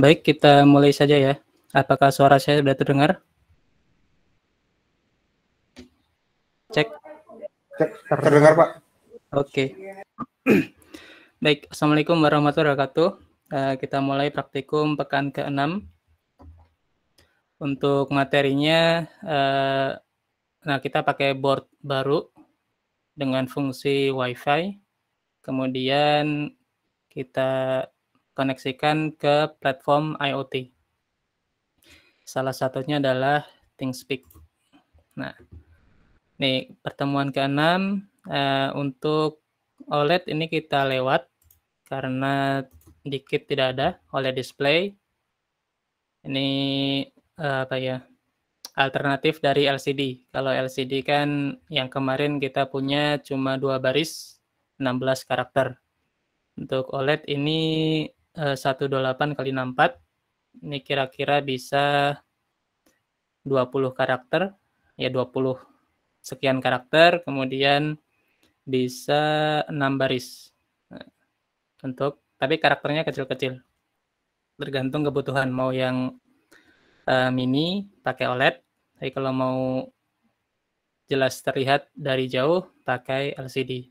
Baik, kita mulai saja ya. Apakah suara saya sudah terdengar? Cek. Cek, terdengar Pak. Oke. Baik, Assalamualaikum warahmatullahi wabarakatuh. Eh, kita mulai praktikum pekan ke-6. Untuk materinya, eh, nah kita pakai board baru dengan fungsi WiFi. Kemudian kita koneksikan ke platform IoT. Salah satunya adalah ThingSpeak. Nah, ini pertemuan keenam 6 eh, untuk OLED ini kita lewat karena dikit tidak ada OLED display. Ini uh, apa ya? Alternatif dari LCD. Kalau LCD kan yang kemarin kita punya cuma dua baris 16 karakter. Untuk OLED ini Eh, dua 128 kali 64 ini kira-kira bisa 20 karakter ya 20 sekian karakter kemudian bisa 6 baris nah, untuk tapi karakternya kecil-kecil tergantung kebutuhan mau yang uh, mini pakai OLED tapi kalau mau jelas terlihat dari jauh pakai LCD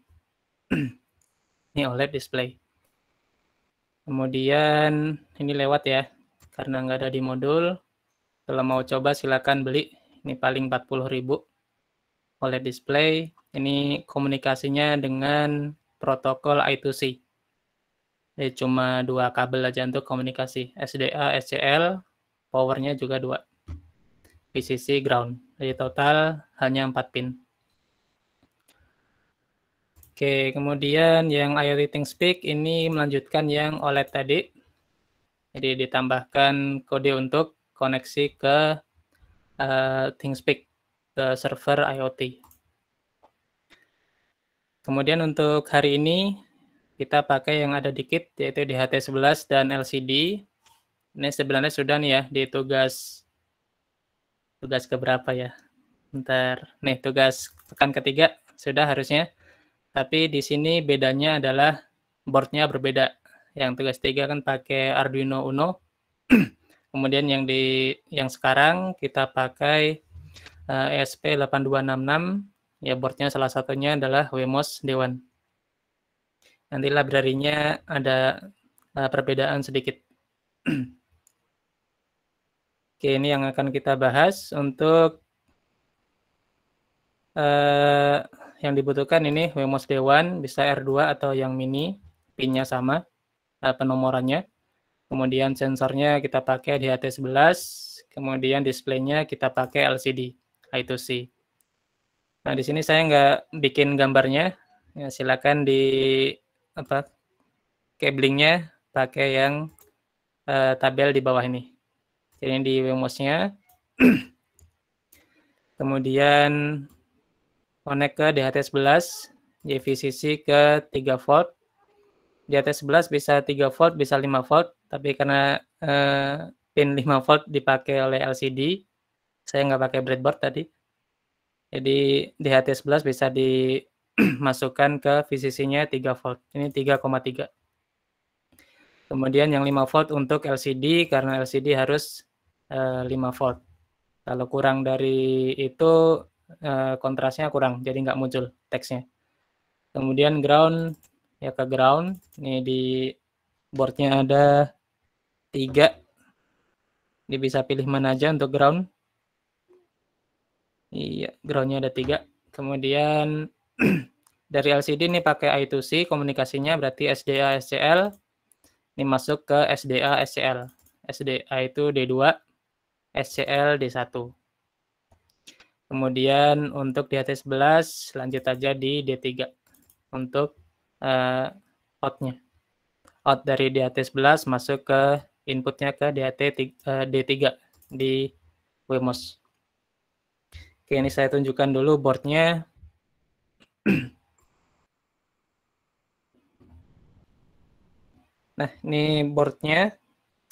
ini OLED display Kemudian ini lewat ya, karena nggak ada di modul. Kalau mau coba silakan beli. Ini paling 40.000 OLED display. Ini komunikasinya dengan protokol I2C. Jadi cuma dua kabel aja untuk komunikasi, SDA, SCL, powernya juga dua. PCC, ground. Jadi total hanya 4 pin. Oke, kemudian yang IoT Think Speak ini melanjutkan yang OLED tadi. Jadi ditambahkan kode untuk koneksi ke uh, eh, ThingSpeak, ke server IoT. Kemudian untuk hari ini kita pakai yang ada dikit yaitu DHT11 dan LCD. Ini sebenarnya sudah nih ya di tugas tugas keberapa ya? Bentar. Nih tugas pekan ketiga sudah harusnya tapi di sini bedanya adalah boardnya berbeda. Yang tugas tiga kan pakai Arduino Uno. Kemudian yang di yang sekarang kita pakai uh, eh, ESP8266. Ya boardnya salah satunya adalah Wemos Dewan. 1 Nanti library-nya ada uh, perbedaan sedikit. Oke, ini yang akan kita bahas untuk uh, yang dibutuhkan ini Wemos D1 bisa R2 atau yang mini, pinnya sama, eh, penomorannya. Kemudian sensornya kita pakai di DHT11, kemudian displaynya kita pakai LCD I2C. Nah, di sini saya nggak bikin gambarnya, ya, silakan di apa cablingnya pakai yang uh, tabel di bawah ini. ini di Wemosnya kemudian connect ke DHT11, JVCC ke 3 volt. DHT11 bisa 3 volt, bisa 5 volt, tapi karena eh, pin 5 volt dipakai oleh LCD, saya nggak pakai breadboard tadi. Jadi DHT11 bisa dimasukkan ke VCC-nya 3 volt. Ini 3,3. Kemudian yang 5 volt untuk LCD karena LCD harus eh, 5 volt. Kalau kurang dari itu Eh, kontrasnya kurang, jadi nggak muncul teksnya. Kemudian ground, ya ke ground. Ini di boardnya ada tiga. ini bisa pilih mana aja untuk ground. Iya, groundnya ada tiga. Kemudian dari LCD ini pakai I2C komunikasinya berarti SDA SCL. Ini masuk ke SDA SCL. SDA itu D2, SCL D1. Kemudian untuk di HT11 lanjut aja di D3 untuk uh, outnya. Out dari di ht 11 masuk ke inputnya ke DHT uh, D3 di Wemos. Oke, ini saya tunjukkan dulu boardnya. nah, ini boardnya.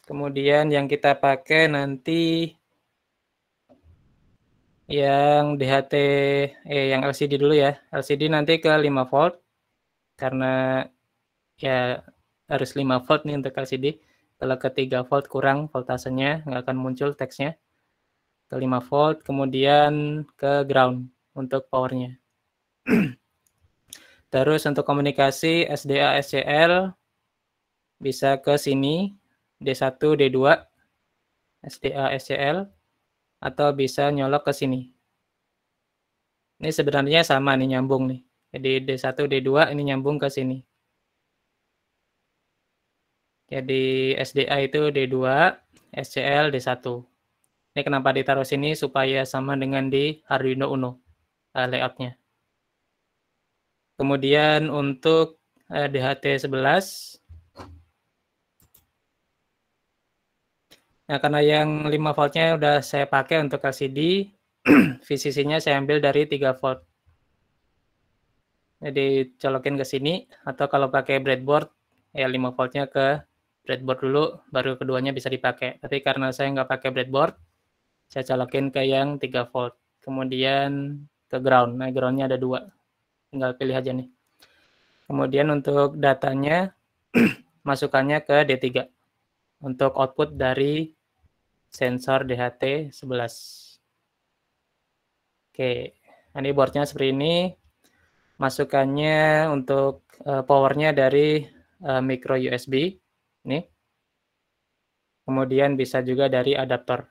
Kemudian yang kita pakai nanti yang DHT eh yang LCD dulu ya. LCD nanti ke 5 volt karena ya harus 5 volt nih untuk LCD. Kalau ke 3 volt kurang voltasenya nggak akan muncul teksnya. Ke 5 volt kemudian ke ground untuk powernya. Terus untuk komunikasi SDA SCL bisa ke sini D1 D2 SDA SCL atau bisa nyolok ke sini. Ini sebenarnya sama nih nyambung nih. Jadi D1, D2 ini nyambung ke sini. Jadi SDA itu D2, SCL D1. Ini kenapa ditaruh sini supaya sama dengan di Arduino Uno eh, layoutnya. Kemudian untuk eh, DHT11 Nah, karena yang 5 voltnya udah saya pakai untuk LCD, VCC-nya saya ambil dari 3 volt. Jadi colokin ke sini, atau kalau pakai breadboard, ya 5 voltnya ke breadboard dulu, baru keduanya bisa dipakai. Tapi karena saya nggak pakai breadboard, saya colokin ke yang 3 volt. Kemudian ke ground. Nah, groundnya ada dua. Tinggal pilih aja nih. Kemudian untuk datanya, masukannya ke D3 untuk output dari sensor DHT 11. Oke, ini boardnya seperti ini. Masukannya untuk uh, powernya dari uh, micro USB. Ini. Kemudian bisa juga dari adaptor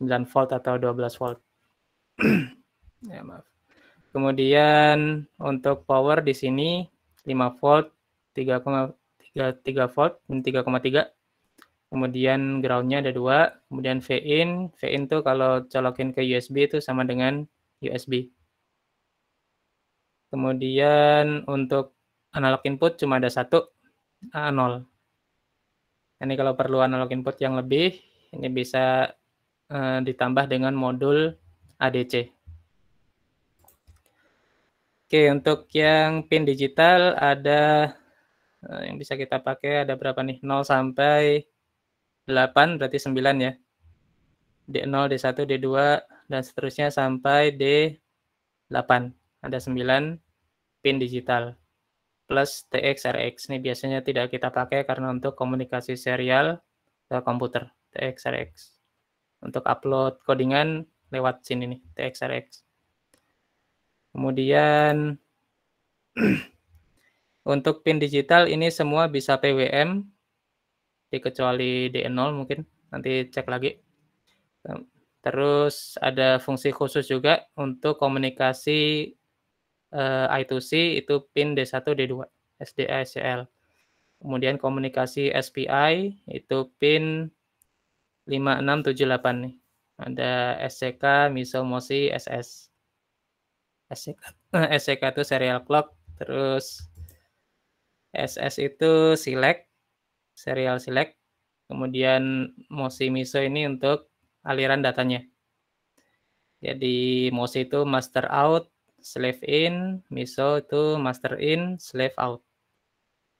9 volt atau 12 volt. ya, maaf. Kemudian untuk power di sini 5 volt, 3,3 volt, 3,3 kemudian groundnya ada dua, kemudian V in, V in tuh kalau colokin ke USB itu sama dengan USB. Kemudian untuk analog input cuma ada satu, A0. Ini kalau perlu analog input yang lebih, ini bisa uh, ditambah dengan modul ADC. Oke, untuk yang pin digital ada uh, yang bisa kita pakai ada berapa nih? 0 sampai 8 berarti 9 ya. D0, D1, D2, dan seterusnya sampai D8. Ada 9 pin digital. Plus TX, RX. Ini biasanya tidak kita pakai karena untuk komunikasi serial ke komputer. TX, RX. Untuk upload codingan lewat sini nih, TX, RX. Kemudian untuk pin digital ini semua bisa PWM ya kecuali d 0 mungkin nanti cek lagi. Terus ada fungsi khusus juga untuk komunikasi eh, I2C itu pin D1 D2 SDA SCL. Kemudian komunikasi SPI itu pin 5678 nih. Ada SCK, MISO-MOSI, SS. SCK, eh, SCK itu serial clock, terus SS itu select, serial select, kemudian MOSI MISO ini untuk aliran datanya. Jadi MOSI itu master out, slave in, MISO itu master in, slave out.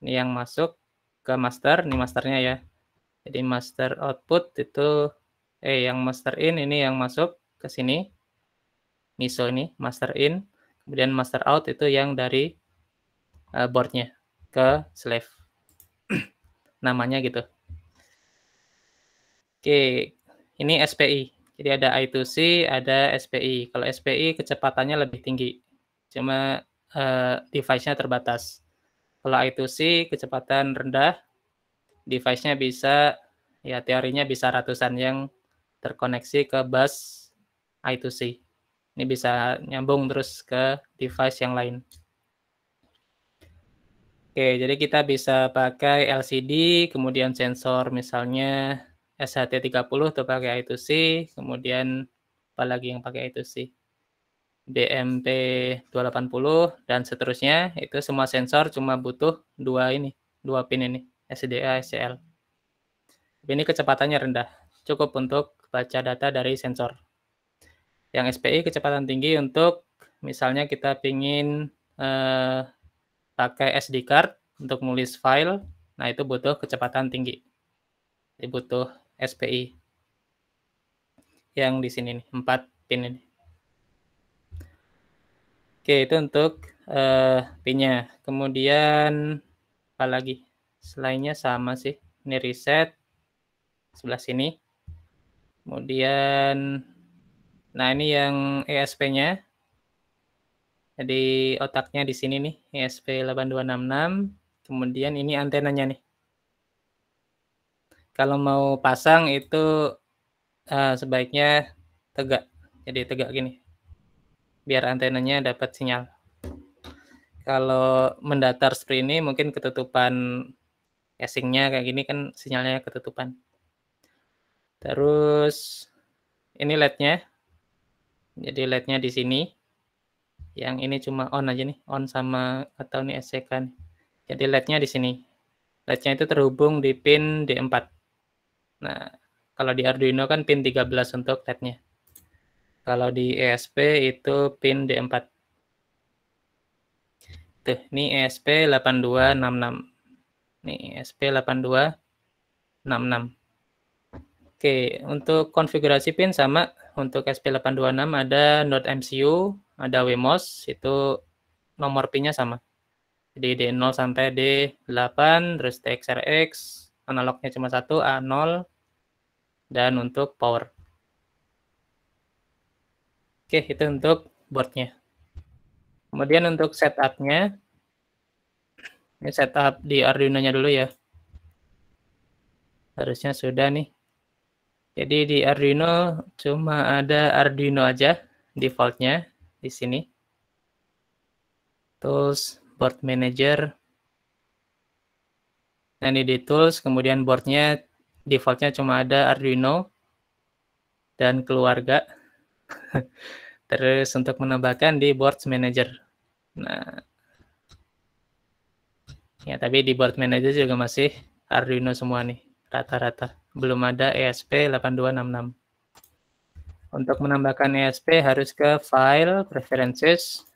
Ini yang masuk ke master, ini masternya ya. Jadi master output itu eh yang master in ini yang masuk ke sini. MISO ini master in, kemudian master out itu yang dari eh, boardnya ke slave namanya gitu. Oke, ini SPI. Jadi ada I2C, ada SPI. Kalau SPI kecepatannya lebih tinggi, cuma uh, device-nya terbatas. Kalau I2C kecepatan rendah, device-nya bisa, ya teorinya bisa ratusan yang terkoneksi ke bus I2C. Ini bisa nyambung terus ke device yang lain. Oke, jadi kita bisa pakai LCD, kemudian sensor misalnya SHT30 itu pakai I2C, kemudian apalagi yang pakai I2C. BMP280 dan seterusnya, itu semua sensor cuma butuh dua ini, dua pin ini, SDA, SCL. ini kecepatannya rendah, cukup untuk baca data dari sensor. Yang SPI kecepatan tinggi untuk misalnya kita pingin eh, pakai SD card untuk nulis file. Nah, itu butuh kecepatan tinggi. Jadi butuh SPI. Yang di sini nih, 4 pin ini. Oke, itu untuk uh, pinnya. Kemudian apa lagi? Selainnya sama sih. Ini reset sebelah sini. Kemudian nah ini yang ESP-nya jadi otaknya di sini nih, ESP8266. Kemudian ini antenanya nih. Kalau mau pasang itu uh, sebaiknya tegak. Jadi tegak gini. Biar antenanya dapat sinyal. Kalau mendatar seperti ini mungkin ketutupan casingnya kayak gini kan sinyalnya ketutupan. Terus ini LED-nya. Jadi LED-nya di sini yang ini cuma on aja nih on sama atau nih SC kan jadi lednya di sini led itu terhubung di pin D4 nah kalau di Arduino kan pin 13 untuk LED-nya kalau di ESP itu pin D4 tuh ini ESP 8266 nih ESP 8266 e Oke, untuk konfigurasi pin sama untuk SP826 ada node MCU, ada WMOS itu nomor pinnya sama. Jadi D0 sampai D8, terus TXRX, analognya cuma satu, A0, dan untuk power. Oke, itu untuk boardnya. Kemudian untuk setupnya, ini setup di Arduino-nya dulu ya. Harusnya sudah nih. Jadi di Arduino cuma ada Arduino aja defaultnya di sini. Tools, board manager. Nah, ini di tools, kemudian boardnya defaultnya cuma ada Arduino dan keluarga. Terus untuk menambahkan di board manager. Nah, ya tapi di board manager juga masih Arduino semua nih rata-rata. Belum ada ESP8266. Untuk menambahkan ESP harus ke File, Preferences,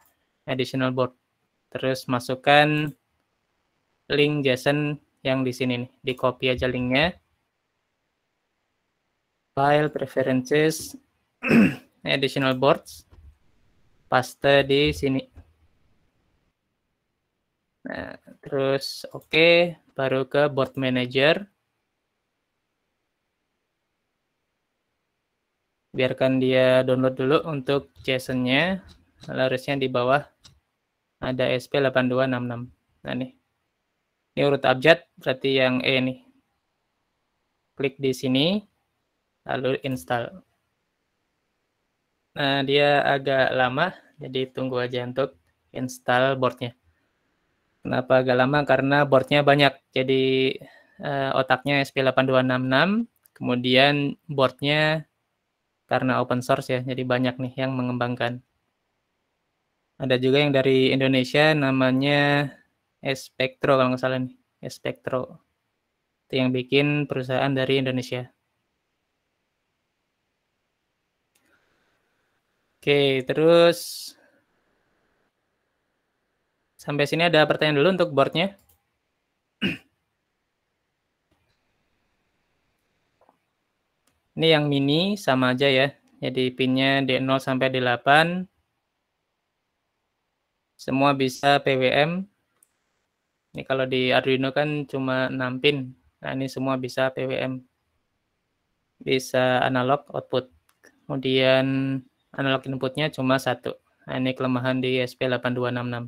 Additional Board. Terus masukkan link JSON yang di sini nih. Di copy aja linknya. File, Preferences, Additional Boards. Paste di sini. Nah, terus oke, okay, baru ke Board Manager. biarkan dia download dulu untuk JSON-nya. Lalu harusnya di bawah ada SP8266. Nah nih. Ini urut abjad berarti yang E nih. Klik di sini lalu install. Nah, dia agak lama, jadi tunggu aja untuk install boardnya. Kenapa agak lama? Karena boardnya banyak, jadi eh, otaknya SP8266, kemudian boardnya karena open source ya, jadi banyak nih yang mengembangkan. Ada juga yang dari Indonesia namanya Espectro kalau nggak salah nih, Espectro. Itu yang bikin perusahaan dari Indonesia. Oke, terus sampai sini ada pertanyaan dulu untuk boardnya. Ini yang mini sama aja ya. Jadi pinnya D0 sampai D8. Semua bisa PWM. Ini kalau di Arduino kan cuma 6 pin. Nah, ini semua bisa PWM. Bisa analog output. Kemudian analog inputnya cuma satu. Nah, ini kelemahan di SP8266.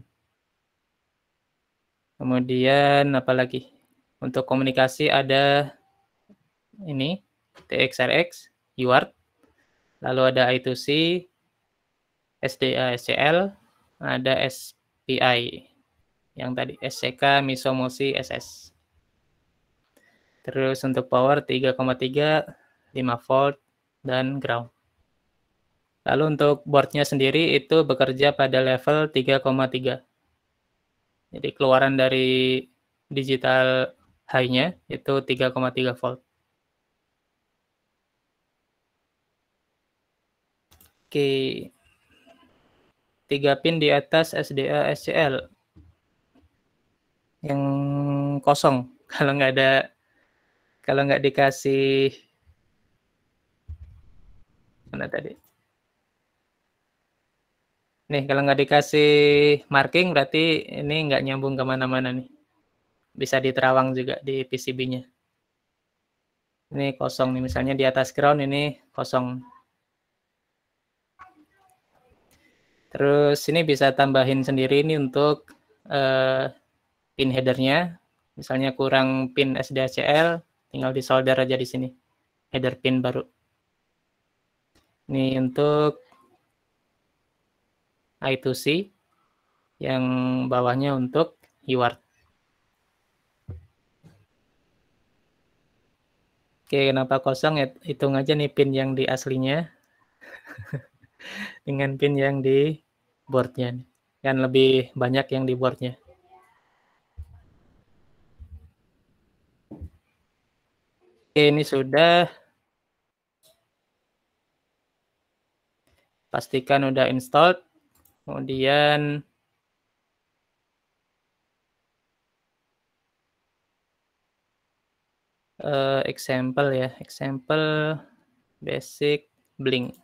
Kemudian apalagi? Untuk komunikasi ada ini TXRX, UART, lalu ada I2C, SDA, eh, SCL, ada SPI, yang tadi SCK, Misomosi, SS. Terus untuk power 3,3, 5 volt, dan ground. Lalu untuk boardnya sendiri itu bekerja pada level 3,3. Jadi keluaran dari digital high-nya itu 3,3 volt. Oke. Tiga pin di atas SDA SCL. Yang kosong kalau nggak ada kalau nggak dikasih mana tadi? Nih, kalau nggak dikasih marking berarti ini nggak nyambung kemana-mana nih. Bisa diterawang juga di PCB-nya. Ini kosong nih, misalnya di atas ground ini kosong. Terus ini bisa tambahin sendiri ini untuk uh, pin headernya. Misalnya kurang pin SDACL, tinggal di solder aja di sini. Header pin baru. Ini untuk I2C, yang bawahnya untuk UART. Oke, kenapa kosong? Ya, hitung aja nih pin yang di aslinya. dengan pin yang di boardnya kan lebih banyak yang di boardnya. Oke, ini sudah pastikan udah install, Kemudian uh, example ya, example basic blink.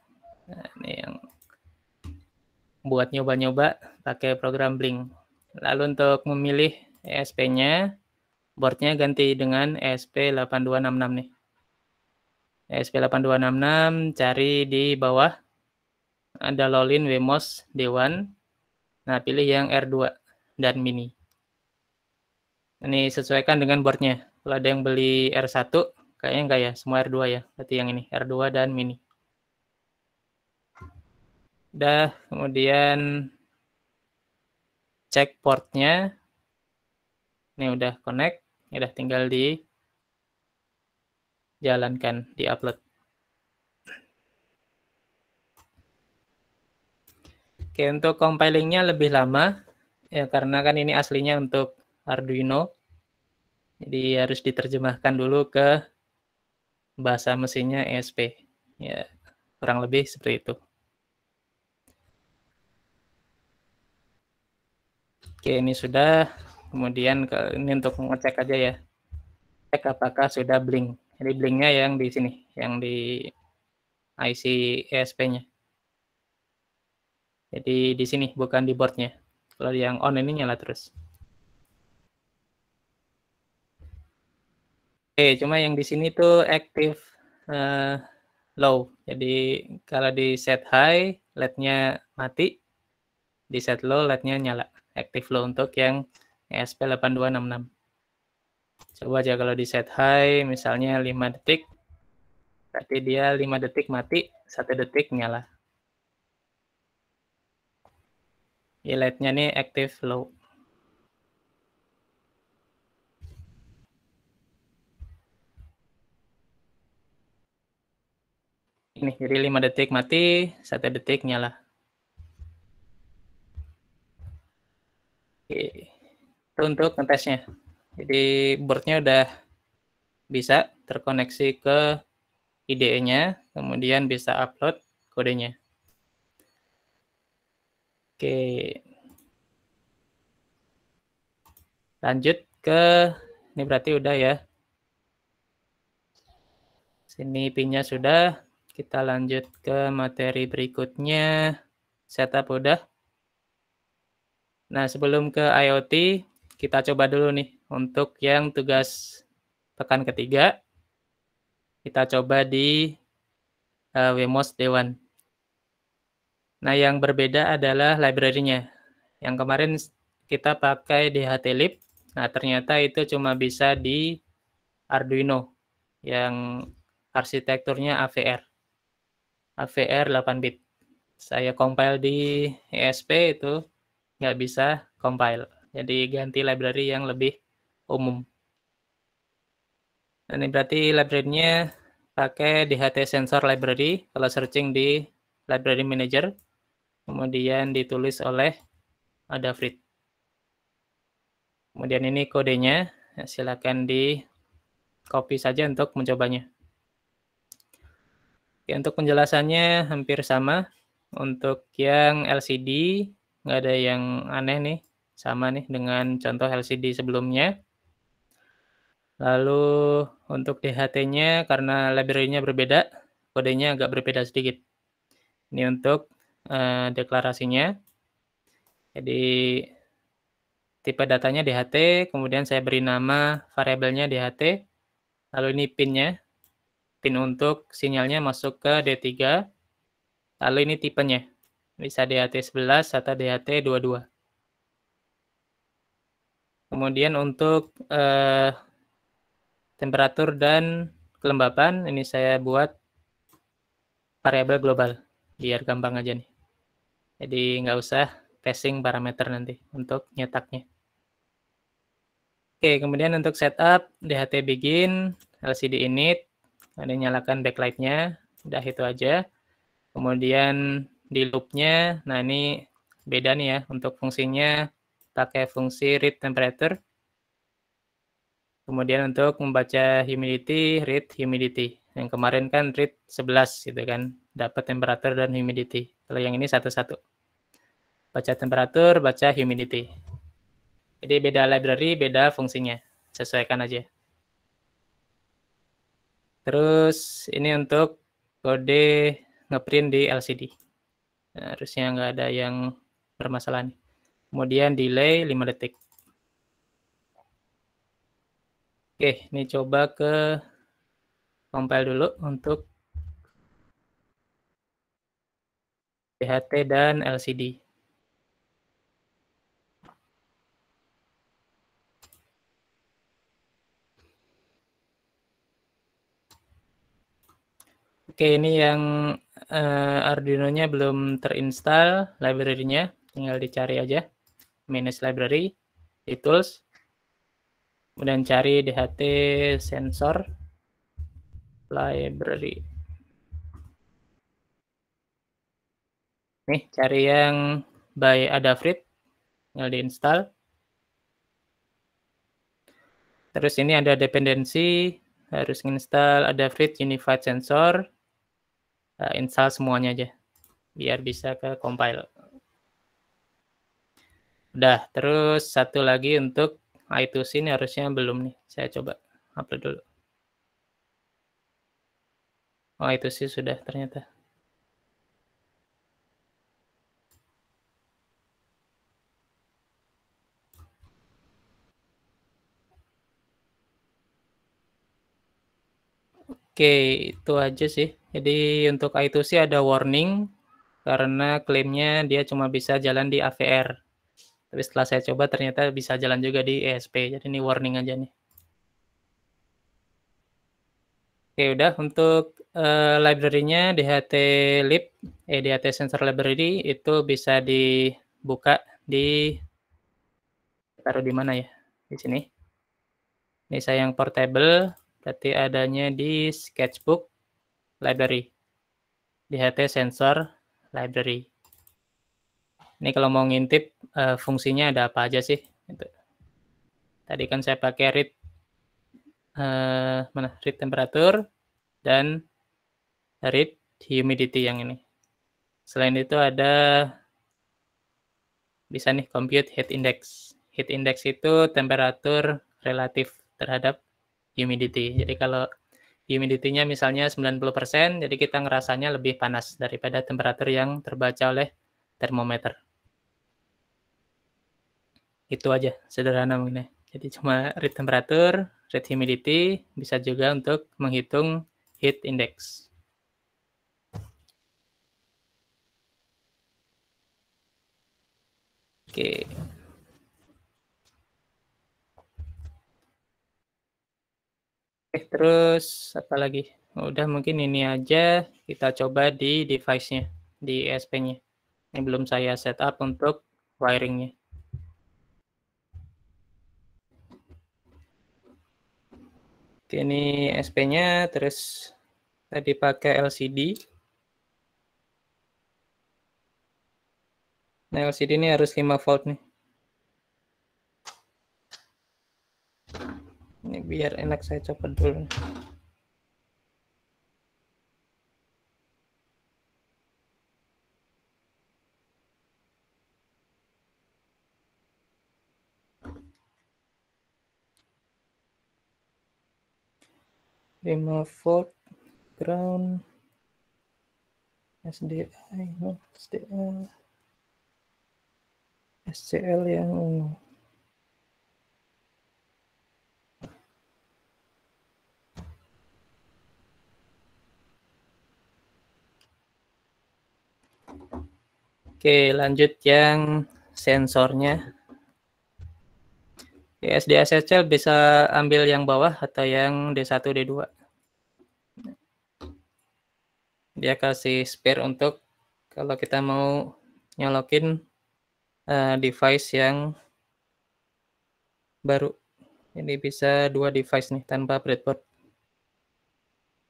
Nah, ini yang buat nyoba-nyoba pakai program Blink. Lalu untuk memilih ESP-nya, boardnya ganti dengan ESP8266 nih. ESP8266 cari di bawah ada Lolin Wemos D1. Nah, pilih yang R2 dan mini. Ini sesuaikan dengan boardnya. Kalau ada yang beli R1, kayaknya enggak ya, semua R2 ya. Berarti yang ini, R2 dan mini udah kemudian cek portnya ini udah connect ini udah tinggal di jalankan di upload oke untuk compilingnya lebih lama ya karena kan ini aslinya untuk Arduino jadi harus diterjemahkan dulu ke bahasa mesinnya ESP ya kurang lebih seperti itu Oke, ini sudah. Kemudian ke, ini untuk mengecek aja ya. Cek apakah sudah blink. Jadi blinknya yang di sini, yang di IC ESP-nya. Jadi di sini, bukan di board-nya. Kalau yang on ini nyala terus. Oke, cuma yang di sini tuh active uh, low. Jadi kalau di set high, LED-nya mati. Di set low, LED-nya nyala active low untuk yang ESP8266. Coba aja kalau di set high misalnya 5 detik, berarti dia 5 detik mati, 1 detik nyala. e nya nih active low. Ini jadi 5 detik mati, 1 detik nyala. Itu untuk ngetesnya. Jadi boardnya udah bisa terkoneksi ke IDE-nya, kemudian bisa upload kodenya. Oke. Lanjut ke ini berarti udah ya. Sini pinnya sudah. Kita lanjut ke materi berikutnya. Setup udah. Nah, sebelum ke IoT, kita coba dulu nih untuk yang tugas pekan ketiga. Kita coba di uh, Wemos Dewan. Nah, yang berbeda adalah library-nya. Yang kemarin kita pakai di HTLib. Nah, ternyata itu cuma bisa di Arduino yang arsitekturnya AVR. AVR 8 bit. Saya compile di ESP itu nggak bisa compile. Jadi ganti library yang lebih umum. Dan ini berarti library-nya pakai DHT Sensor Library kalau searching di Library Manager. Kemudian ditulis oleh ada Kemudian ini kodenya, ya, silakan di copy saja untuk mencobanya. Oke, untuk penjelasannya hampir sama. Untuk yang LCD, nggak ada yang aneh nih sama nih dengan contoh LCD sebelumnya lalu untuk DHT-nya karena library-nya berbeda kodenya agak berbeda sedikit ini untuk uh, deklarasinya jadi tipe datanya DHT kemudian saya beri nama variabelnya DHT lalu ini pin nya pin untuk sinyalnya masuk ke D3 lalu ini tipenya bisa DHT 11 atau DHT 22. Kemudian untuk eh, temperatur dan kelembapan, ini saya buat variabel global biar gampang aja nih. Jadi nggak usah passing parameter nanti untuk nyetaknya. Oke, kemudian untuk setup DHT begin, LCD init, ada nyalakan backlight-nya, udah itu aja. Kemudian di loopnya. Nah ini beda nih ya untuk fungsinya pakai fungsi read temperature. Kemudian untuk membaca humidity, read humidity. Yang kemarin kan read 11 gitu kan, dapat temperatur dan humidity. Kalau yang ini satu-satu. Baca temperatur, baca humidity. Jadi beda library, beda fungsinya. Sesuaikan aja. Terus ini untuk kode ngeprint di LCD. Nah, harusnya nggak ada yang bermasalah nih. Kemudian delay 5 detik. Oke, ini coba ke compile dulu untuk PHT dan LCD. Oke, ini yang uh, Arduino-nya belum terinstall library-nya, tinggal dicari aja. Minus library, di tools, kemudian cari DHT sensor library. Nih, cari yang by Adafruit, tinggal diinstal. Terus ini ada dependensi, harus install Adafruit Unified Sensor, uh, install semuanya aja biar bisa ke compile. Udah, terus satu lagi untuk itu ini harusnya belum nih. Saya coba upload dulu. Oh, itu sih sudah ternyata. Oke, itu aja sih. Jadi untuk I2C ada warning karena klaimnya dia cuma bisa jalan di AVR. Tapi setelah saya coba ternyata bisa jalan juga di ESP. Jadi ini warning aja nih. Oke, udah untuk uh, library-nya DHT lib eh DHT sensor library itu bisa dibuka di taruh di mana ya? Di sini. Ini saya yang portable, berarti adanya di sketchbook library. DHT sensor library. Ini kalau mau ngintip uh, fungsinya ada apa aja sih? Gitu. Tadi kan saya pakai read uh, mana read temperature dan read humidity yang ini. Selain itu ada bisa nih compute heat index. Heat index itu temperatur relatif terhadap humidity. Jadi kalau humidity-nya misalnya 90%, jadi kita ngerasanya lebih panas daripada temperatur yang terbaca oleh termometer. Itu aja, sederhana mungkin. Ya. Jadi cuma read temperatur, read humidity, bisa juga untuk menghitung heat index. Oke. Okay. terus apa lagi? Udah mungkin ini aja kita coba di device-nya, di ESP-nya. Ini belum saya setup untuk wiring-nya. Oke, ini SP-nya terus tadi pakai LCD. Nah, LCD ini harus 5 volt nih. ini biar enak saya coba dulu remove fault ground SDI SDL SCL yang Oke, lanjut yang sensornya. Di SD SSL bisa ambil yang bawah atau yang D1, D2. Dia kasih spare untuk kalau kita mau nyolokin uh, device yang baru. Ini bisa dua device nih tanpa breadboard.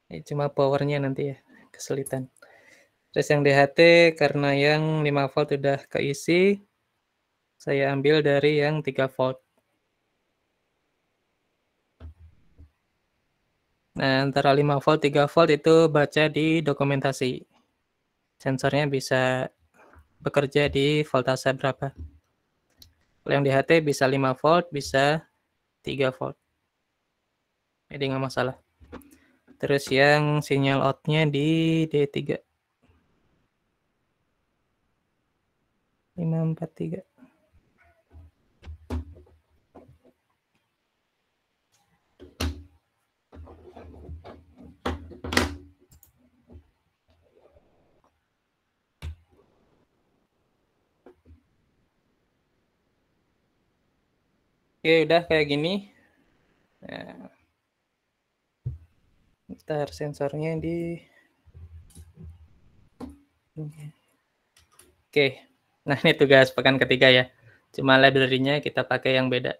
Ini cuma powernya nanti ya, kesulitan. Terus yang DHT karena yang 5 volt sudah keisi, saya ambil dari yang 3 volt. Nah, antara 5 volt 3 volt itu baca di dokumentasi. Sensornya bisa bekerja di voltase berapa. Kalau yang DHT bisa 5 volt, bisa 3 volt. Jadi nggak masalah. Terus yang sinyal out-nya di D3. lima empat tiga Oke, udah kayak gini. Nah, ntar sensornya di. Oke. Oke. Nah, ini tugas pekan ketiga ya. Cuma library-nya kita pakai yang beda.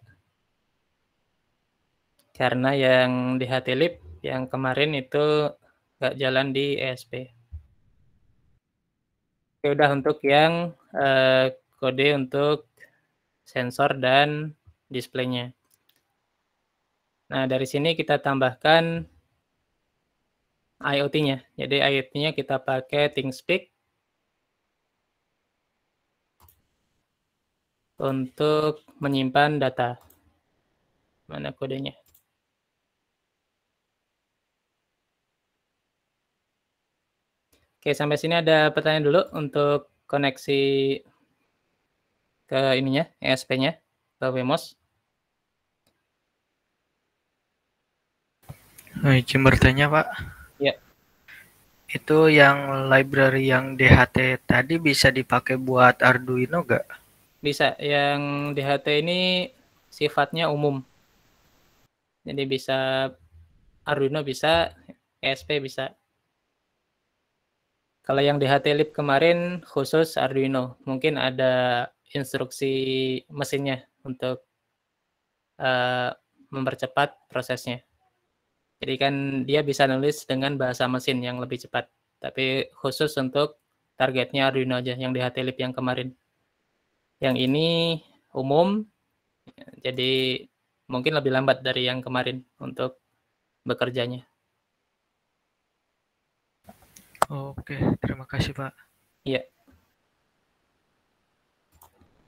Karena yang di HTLib yang kemarin itu nggak jalan di ESP. Oke, udah untuk yang eh, kode untuk sensor dan displaynya. Nah, dari sini kita tambahkan IoT-nya. Jadi IoT-nya kita pakai ThingSpeak untuk menyimpan data. Mana kodenya? Oke, sampai sini ada pertanyaan dulu untuk koneksi ke ininya, ESP-nya, ke Wemos. Izin bertanya, Pak. Ya. Itu yang library yang DHT tadi bisa dipakai buat Arduino nggak? Bisa, yang DHT ini sifatnya umum. Jadi bisa Arduino bisa, ESP bisa. Kalau yang DHT lip kemarin khusus Arduino, mungkin ada instruksi mesinnya untuk uh, mempercepat prosesnya. Jadi kan dia bisa nulis dengan bahasa mesin yang lebih cepat, tapi khusus untuk targetnya Arduino aja yang DHT lip yang kemarin. Yang ini umum, jadi mungkin lebih lambat dari yang kemarin untuk bekerjanya. Oke, terima kasih Pak. Iya.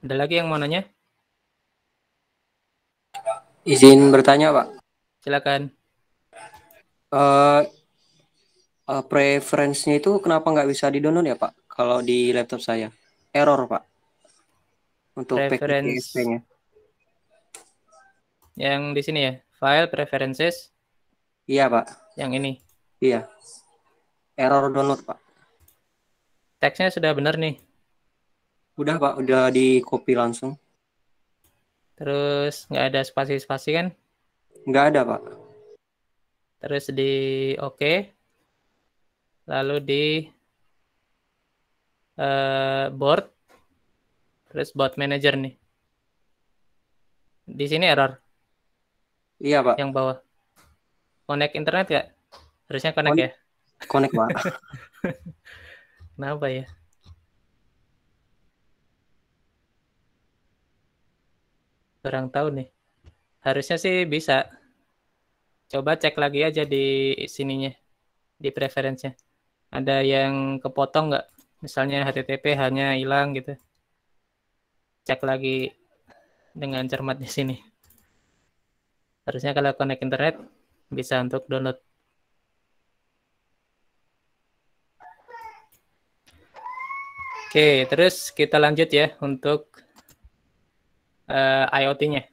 Ada lagi yang mau nanya? Izin bertanya Pak. Silakan. Uh, uh, preferensinya itu kenapa nggak bisa didownload ya Pak? Kalau di laptop saya, error Pak untuk preference nya yang di sini ya file preferences iya pak yang ini iya error download pak teksnya sudah benar nih udah pak udah di copy langsung terus nggak ada spasi-spasi kan nggak ada pak terus di oke okay. lalu di uh, board Terus buat manager nih. Di sini error. Iya, Pak. Yang bawah. Connect internet ya? Harusnya connect Kon ya? Connect, Pak. Kenapa ya? Kurang tahu nih. Harusnya sih bisa. Coba cek lagi aja di sininya. Di preferensinya. Ada yang kepotong nggak? Misalnya HTTP hanya hilang gitu cek lagi dengan cermat di sini. Harusnya kalau connect internet bisa untuk download. Oke, terus kita lanjut ya untuk uh, eh, IoT-nya.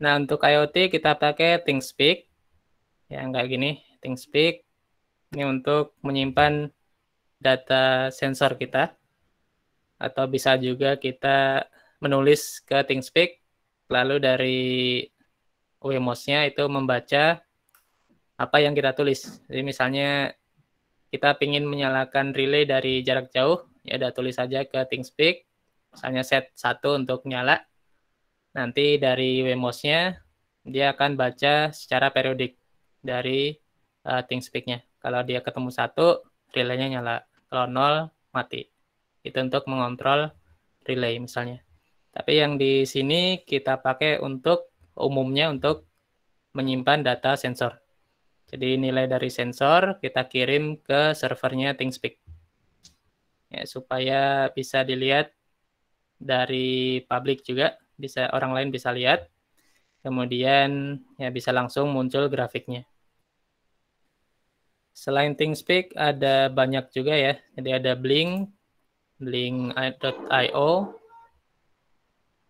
Nah, untuk IoT kita pakai ThingSpeak. Yang kayak gini. ThingSpeak ini untuk menyimpan data sensor kita atau bisa juga kita menulis ke ThingSpeak lalu dari Wemosnya itu membaca apa yang kita tulis. Jadi misalnya kita ingin menyalakan relay dari jarak jauh, ya udah tulis saja ke ThingSpeak, misalnya set satu untuk nyala. Nanti dari Wemosnya dia akan baca secara periodik dari uh, eh, ThingSpeak-nya. Kalau dia ketemu satu, relaynya nyala. Kalau nol, mati itu untuk mengontrol relay misalnya. Tapi yang di sini kita pakai untuk umumnya untuk menyimpan data sensor. Jadi nilai dari sensor kita kirim ke servernya ThingSpeak. Ya, supaya bisa dilihat dari publik juga, bisa orang lain bisa lihat. Kemudian ya bisa langsung muncul grafiknya. Selain ThingSpeak ada banyak juga ya. Jadi ada Blink, link.io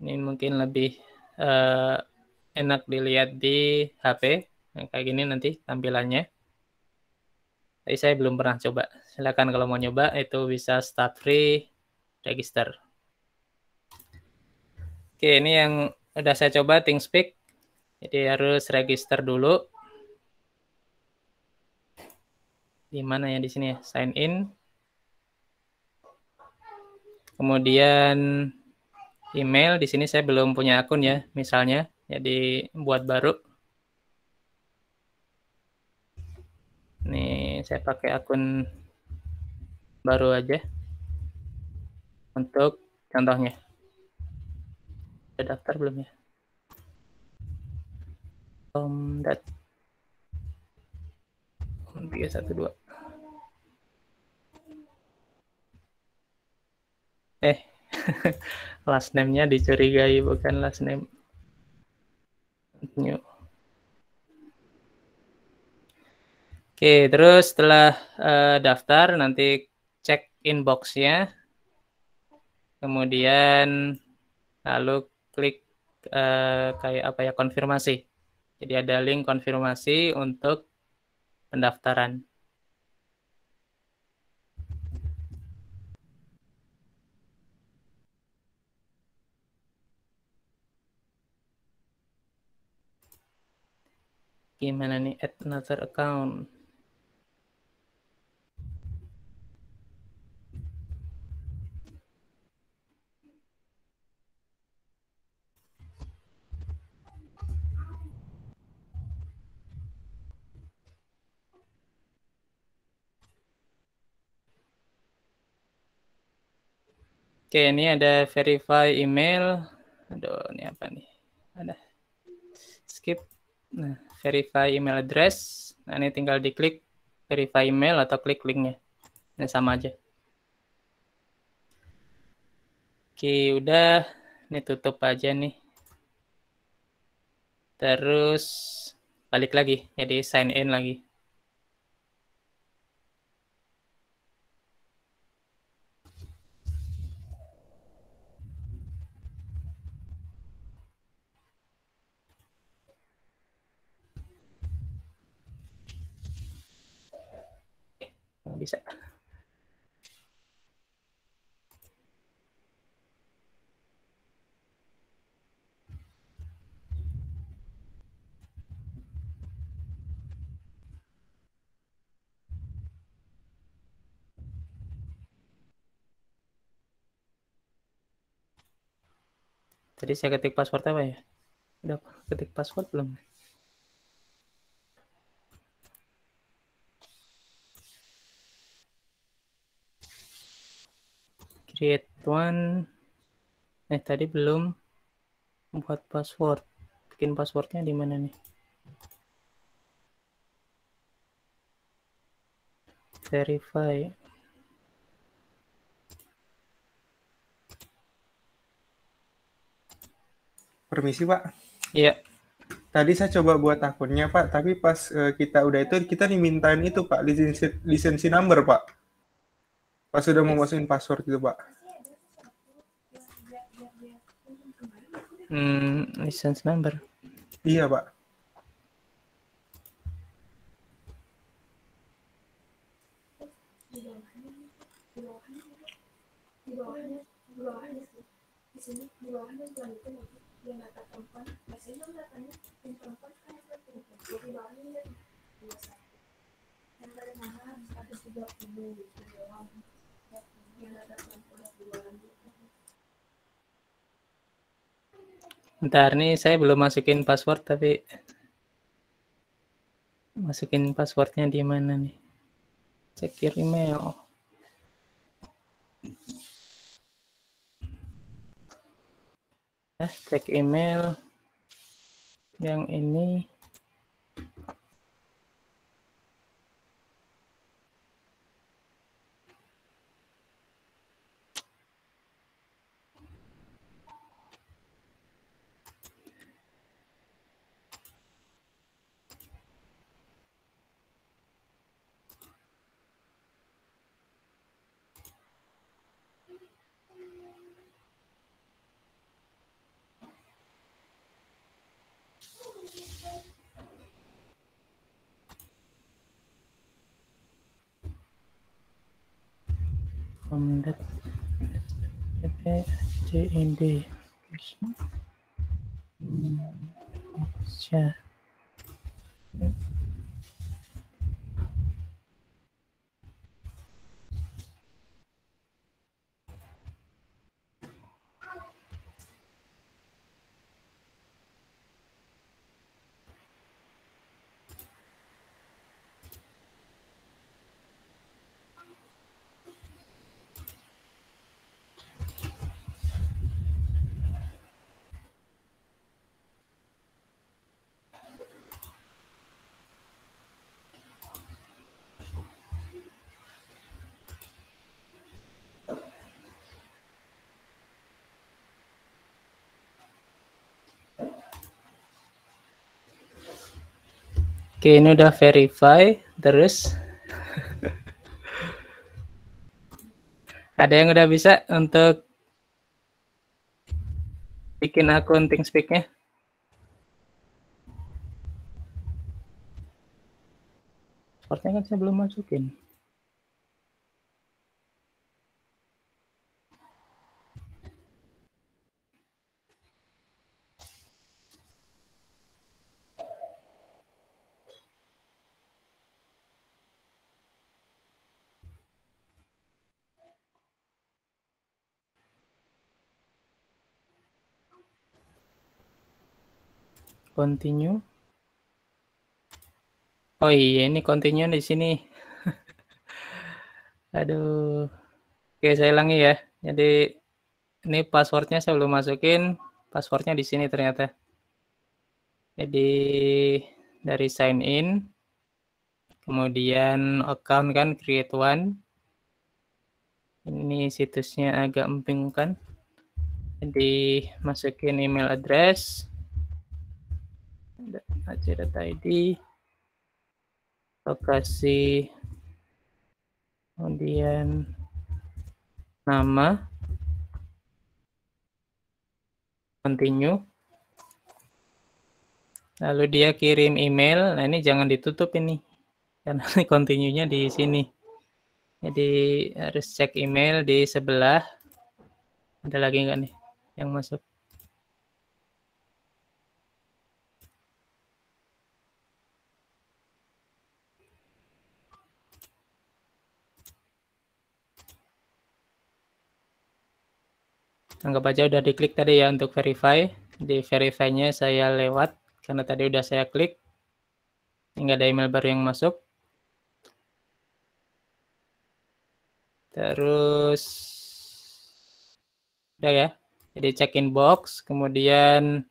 ini mungkin lebih uh, enak dilihat di HP nah, kayak gini nanti tampilannya tapi saya belum pernah coba silahkan kalau mau nyoba itu bisa start free register oke ini yang udah saya coba ThingSpeak jadi harus register dulu di mana ya di sini ya sign in Kemudian email di sini saya belum punya akun ya, misalnya. Jadi buat baru. Nih, saya pakai akun baru aja untuk contohnya. Sudah daftar belum ya? Om dat. Tiga satu dua. Eh, last name-nya dicurigai bukan last name. New. Oke, terus setelah uh, daftar nanti cek inbox-nya. Kemudian lalu klik uh, kayak apa ya konfirmasi. Jadi ada link konfirmasi untuk pendaftaran. gimana nih add another account Oke, ini ada verify email. Aduh, ini apa nih? Ada skip. Nah verify email address. Nah, ini tinggal diklik verify email atau klik linknya. Ini sama aja. Oke, udah. Ini tutup aja nih. Terus balik lagi, jadi sign in lagi. bisa. Tadi saya ketik password apa ya? Udah ketik password belum? create one eh tadi belum buat password bikin passwordnya di mana nih verify permisi pak iya tadi saya coba buat akunnya pak tapi pas uh, kita udah itu kita dimintain itu pak lisensi lisensi number pak Pas sudah mau masukin password gitu, Pak. Hmm, license number. Iya, Pak. Yang ntar nih saya belum masukin password tapi masukin passwordnya di mana nih? Cek email. Eh, cek email yang ini from that J and D. Oke, ini udah verify. Terus ada yang udah bisa untuk bikin akun ThinkSpeak-nya? Sepertinya kan saya belum masukin. Continue. Oh iya ini continue di sini. Aduh. Oke saya ulangi ya. Jadi ini passwordnya saya belum masukin. Passwordnya di sini ternyata. Jadi dari sign in, kemudian account kan create one. Ini situsnya agak emping kan. Jadi masukin email address, ini lokasi kemudian nama continue lalu dia kirim email nah ini jangan ditutup ini karena continue-nya di sini jadi harus cek email di sebelah ada lagi nggak nih yang masuk anggap aja udah diklik tadi ya untuk verify. Di verify-nya saya lewat karena tadi udah saya klik. Hingga ada email baru yang masuk. Terus udah ya. Jadi check in box, kemudian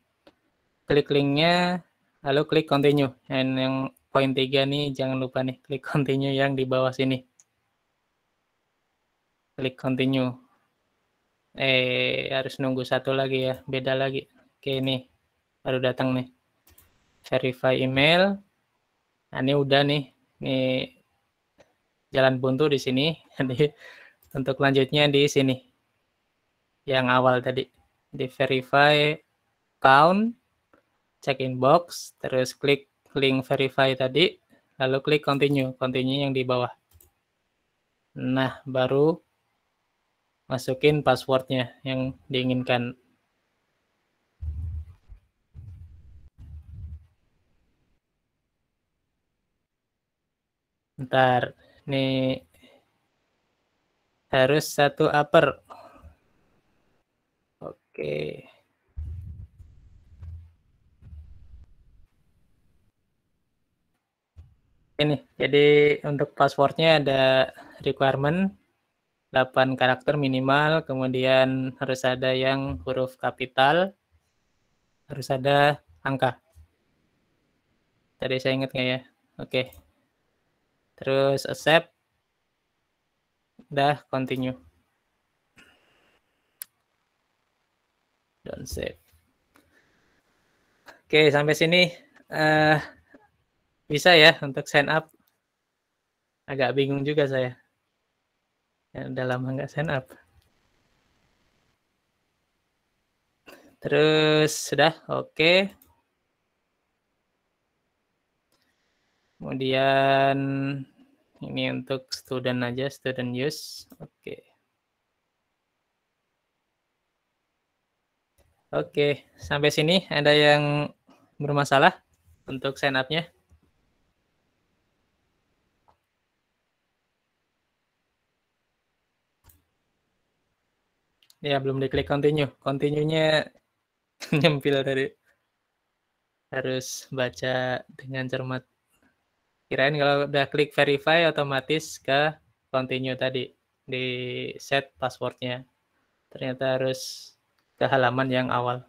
klik linknya, lalu klik continue. Dan yang poin tiga nih jangan lupa nih klik continue yang di bawah sini. Klik continue. Eh harus nunggu satu lagi ya, beda lagi. Oke nih, baru datang nih. Verify email. Nah, ini udah nih. Nih jalan buntu di sini. Jadi untuk lanjutnya di sini. Yang awal tadi di verify account, check in box, terus klik link verify tadi, lalu klik continue, continue yang di bawah. Nah, baru masukin passwordnya yang diinginkan. Ntar, ini harus satu upper. Oke. Ini, jadi untuk passwordnya ada requirement 8 karakter minimal, kemudian harus ada yang huruf kapital, harus ada angka. Tadi saya ingat nggak ya? Oke. Terus accept. Udah, continue. Don't save. Oke, sampai sini uh, bisa ya untuk sign up. Agak bingung juga saya. Ya, udah lama nggak sign up. Terus sudah oke. Okay. Kemudian ini untuk student aja, student use. Oke. Okay. Oke, okay. sampai sini ada yang bermasalah untuk sign up-nya? Ya, belum diklik continue. Continue-nya nyempil dari harus baca dengan cermat. Kirain kalau udah klik verify otomatis ke continue tadi di set passwordnya. Ternyata harus ke halaman yang awal.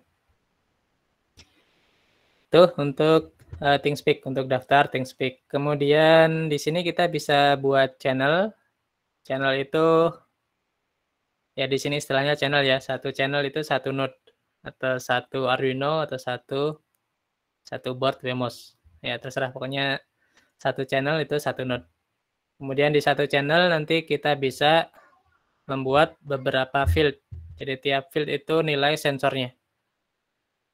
Tuh untuk uh, eh, ThingSpeak untuk daftar ThingSpeak. Kemudian di sini kita bisa buat channel. Channel itu ya di sini istilahnya channel ya satu channel itu satu node atau satu Arduino atau satu satu board Wemos ya terserah pokoknya satu channel itu satu node kemudian di satu channel nanti kita bisa membuat beberapa field jadi tiap field itu nilai sensornya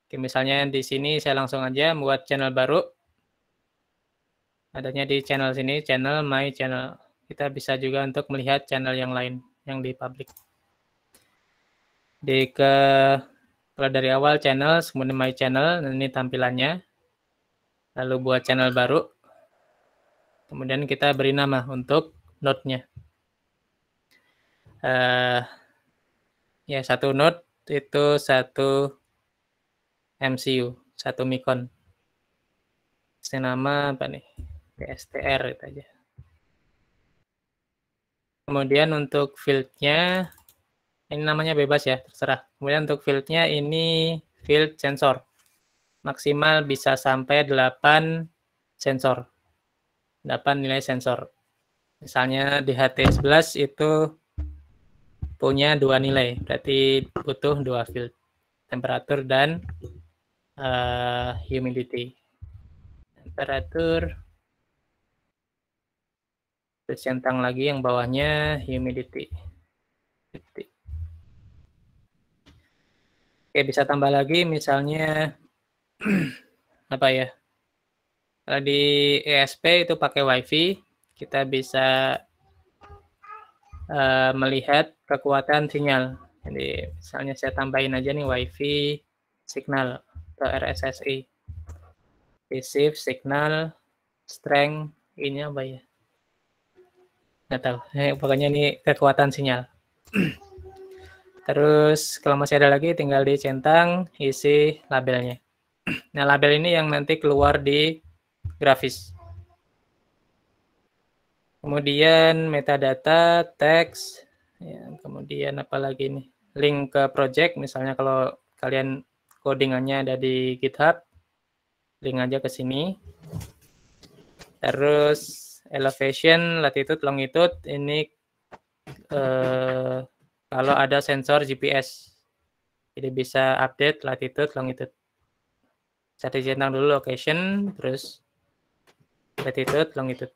Oke, misalnya di sini saya langsung aja buat channel baru adanya di channel sini channel my channel kita bisa juga untuk melihat channel yang lain yang di public di ke kalau dari awal channel, semuanya my channel, ini tampilannya. Lalu buat channel baru. Kemudian kita beri nama untuk node-nya. Uh, ya, satu node itu satu MCU, satu Mikon. saya nama apa nih? PSTR itu aja. Kemudian untuk field-nya ini namanya bebas ya, terserah. Kemudian untuk fieldnya ini field sensor. Maksimal bisa sampai 8 sensor. 8 nilai sensor. Misalnya di HT11 itu punya dua nilai, berarti butuh dua field. Temperatur dan uh, humidity. Temperatur terus centang lagi yang bawahnya humidity. humidity. Oke, bisa tambah lagi misalnya apa ya? Kalau di ESP itu pakai WiFi, kita bisa uh, melihat kekuatan sinyal. Jadi misalnya saya tambahin aja nih WiFi signal atau RSSI. Receive signal strength ini apa ya? Nggak tahu. Eh, pokoknya ini kekuatan sinyal. Terus kalau masih ada lagi tinggal dicentang isi labelnya. Nah label ini yang nanti keluar di grafis. Kemudian metadata, teks, ya, kemudian lagi ini? link ke project misalnya kalau kalian codingannya ada di GitHub, link aja ke sini. Terus elevation, latitude, longitude ini eh, kalau ada sensor GPS, jadi bisa update latitude, longitude. Saya centang dulu location, terus latitude, longitude.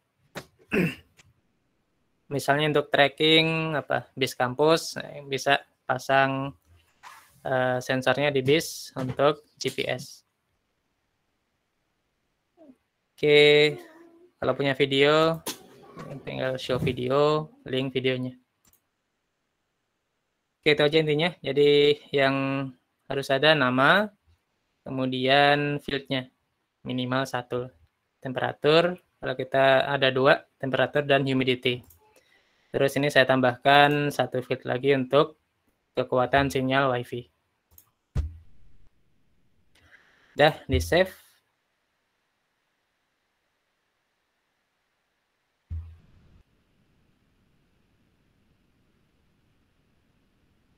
Misalnya untuk tracking apa bis kampus nah, bisa pasang uh, sensornya di bis untuk GPS. Oke, kalau punya video tinggal show video, link videonya. Oke, itu aja intinya. Jadi yang harus ada nama, kemudian fieldnya minimal satu. Temperatur, kalau kita ada dua, temperatur dan humidity. Terus ini saya tambahkan satu field lagi untuk kekuatan sinyal WiFi. Dah, di save.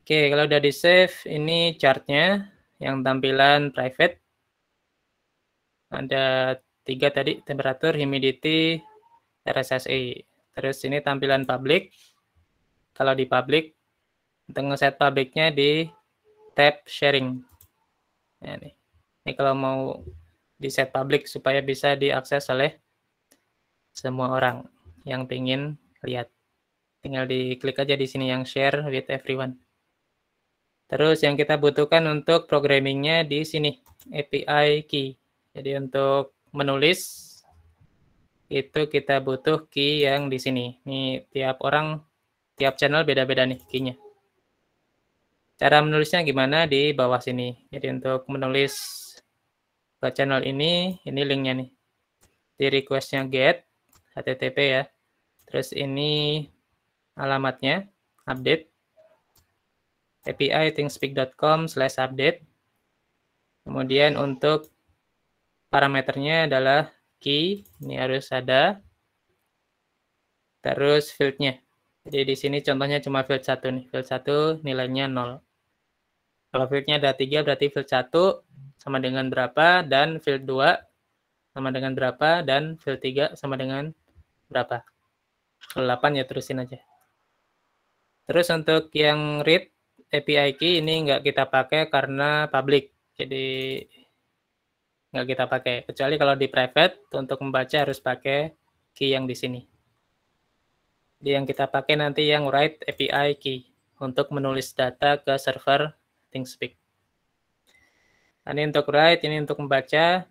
Oke, kalau udah di save, ini chartnya yang tampilan private. Ada tiga tadi, temperatur, humidity, RSSI. Terus ini tampilan public. Kalau di public, untuk nge-set publicnya di tab sharing. Nah, ini. ini kalau mau di set public supaya bisa diakses oleh semua orang yang ingin lihat. Tinggal diklik aja di sini yang share with everyone. Terus yang kita butuhkan untuk programmingnya di sini, API key. Jadi untuk menulis itu kita butuh key yang di sini. Ini tiap orang, tiap channel beda-beda nih key Cara menulisnya gimana di bawah sini. Jadi untuk menulis ke channel ini, ini linknya nih. Di requestnya get, HTTP ya. Terus ini alamatnya, update API thingspeak.com slash update. Kemudian untuk parameternya adalah key, ini harus ada. Terus fieldnya. Jadi di sini contohnya cuma field 1 nih. Field 1 nilainya 0. Kalau fieldnya ada 3 berarti field 1 sama dengan berapa dan field 2 sama dengan berapa dan field 3 sama dengan berapa. Kalau 8 ya terusin aja. Terus untuk yang read API key ini nggak kita pakai karena public. Jadi nggak kita pakai. Kecuali kalau di private untuk membaca harus pakai key yang di sini. Jadi yang kita pakai nanti yang write API key untuk menulis data ke server ThingSpeak. Nah, ini untuk write, ini untuk membaca.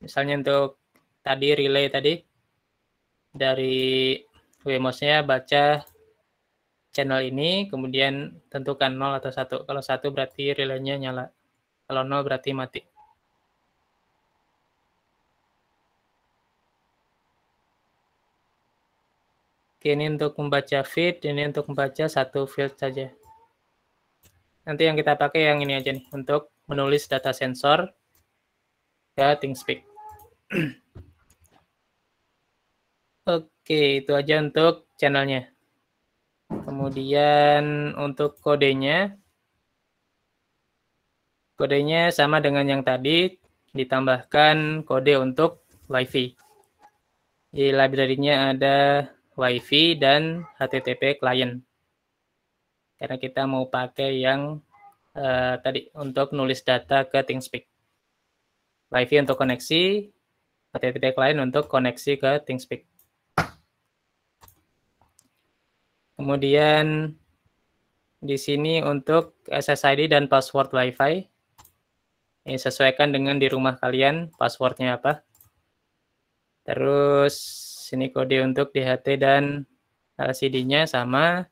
Misalnya untuk tadi relay tadi dari wemos nya baca channel ini, kemudian tentukan 0 atau 1. Kalau 1 berarti relaynya nyala. Kalau 0 berarti mati. Oke, ini untuk membaca feed, ini untuk membaca satu field saja. Nanti yang kita pakai yang ini aja nih, untuk menulis data sensor ke ThingSpeak. Oke, itu aja untuk channelnya. Kemudian untuk kodenya, kodenya sama dengan yang tadi, ditambahkan kode untuk WiFi. Di library-nya ada WiFi dan HTTP client. Karena kita mau pakai yang uh, tadi untuk nulis data ke ThingSpeak. WiFi untuk koneksi, HTTP client untuk koneksi ke ThingSpeak. Kemudian di sini untuk SSID dan password WiFi. Ini sesuaikan dengan di rumah kalian passwordnya apa. Terus sini kode untuk DHT dan LCD-nya sama.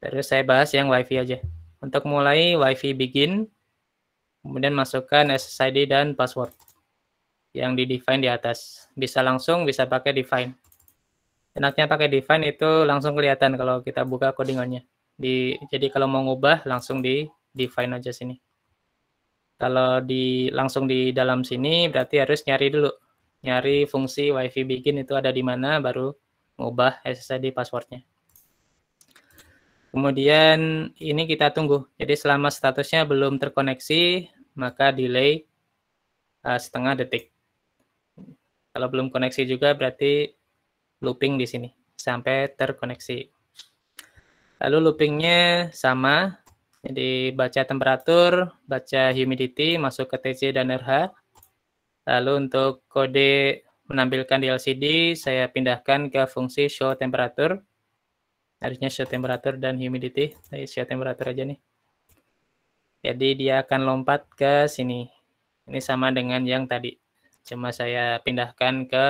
Terus saya bahas yang WiFi aja. Untuk mulai WiFi begin, kemudian masukkan SSID dan password yang di define di atas. Bisa langsung, bisa pakai define enaknya pakai define itu langsung kelihatan kalau kita buka codingannya di jadi kalau mau ngubah langsung di define aja sini kalau di langsung di dalam sini berarti harus nyari dulu nyari fungsi wifi begin itu ada di mana baru ngubah SSID passwordnya kemudian ini kita tunggu jadi selama statusnya belum terkoneksi maka delay uh, setengah detik kalau belum koneksi juga berarti looping di sini sampai terkoneksi. Lalu loopingnya sama, jadi baca temperatur, baca humidity, masuk ke TC dan RH. Lalu untuk kode menampilkan di LCD, saya pindahkan ke fungsi show temperature. Harusnya show temperature dan humidity, saya show temperature aja nih. Jadi dia akan lompat ke sini. Ini sama dengan yang tadi, cuma saya pindahkan ke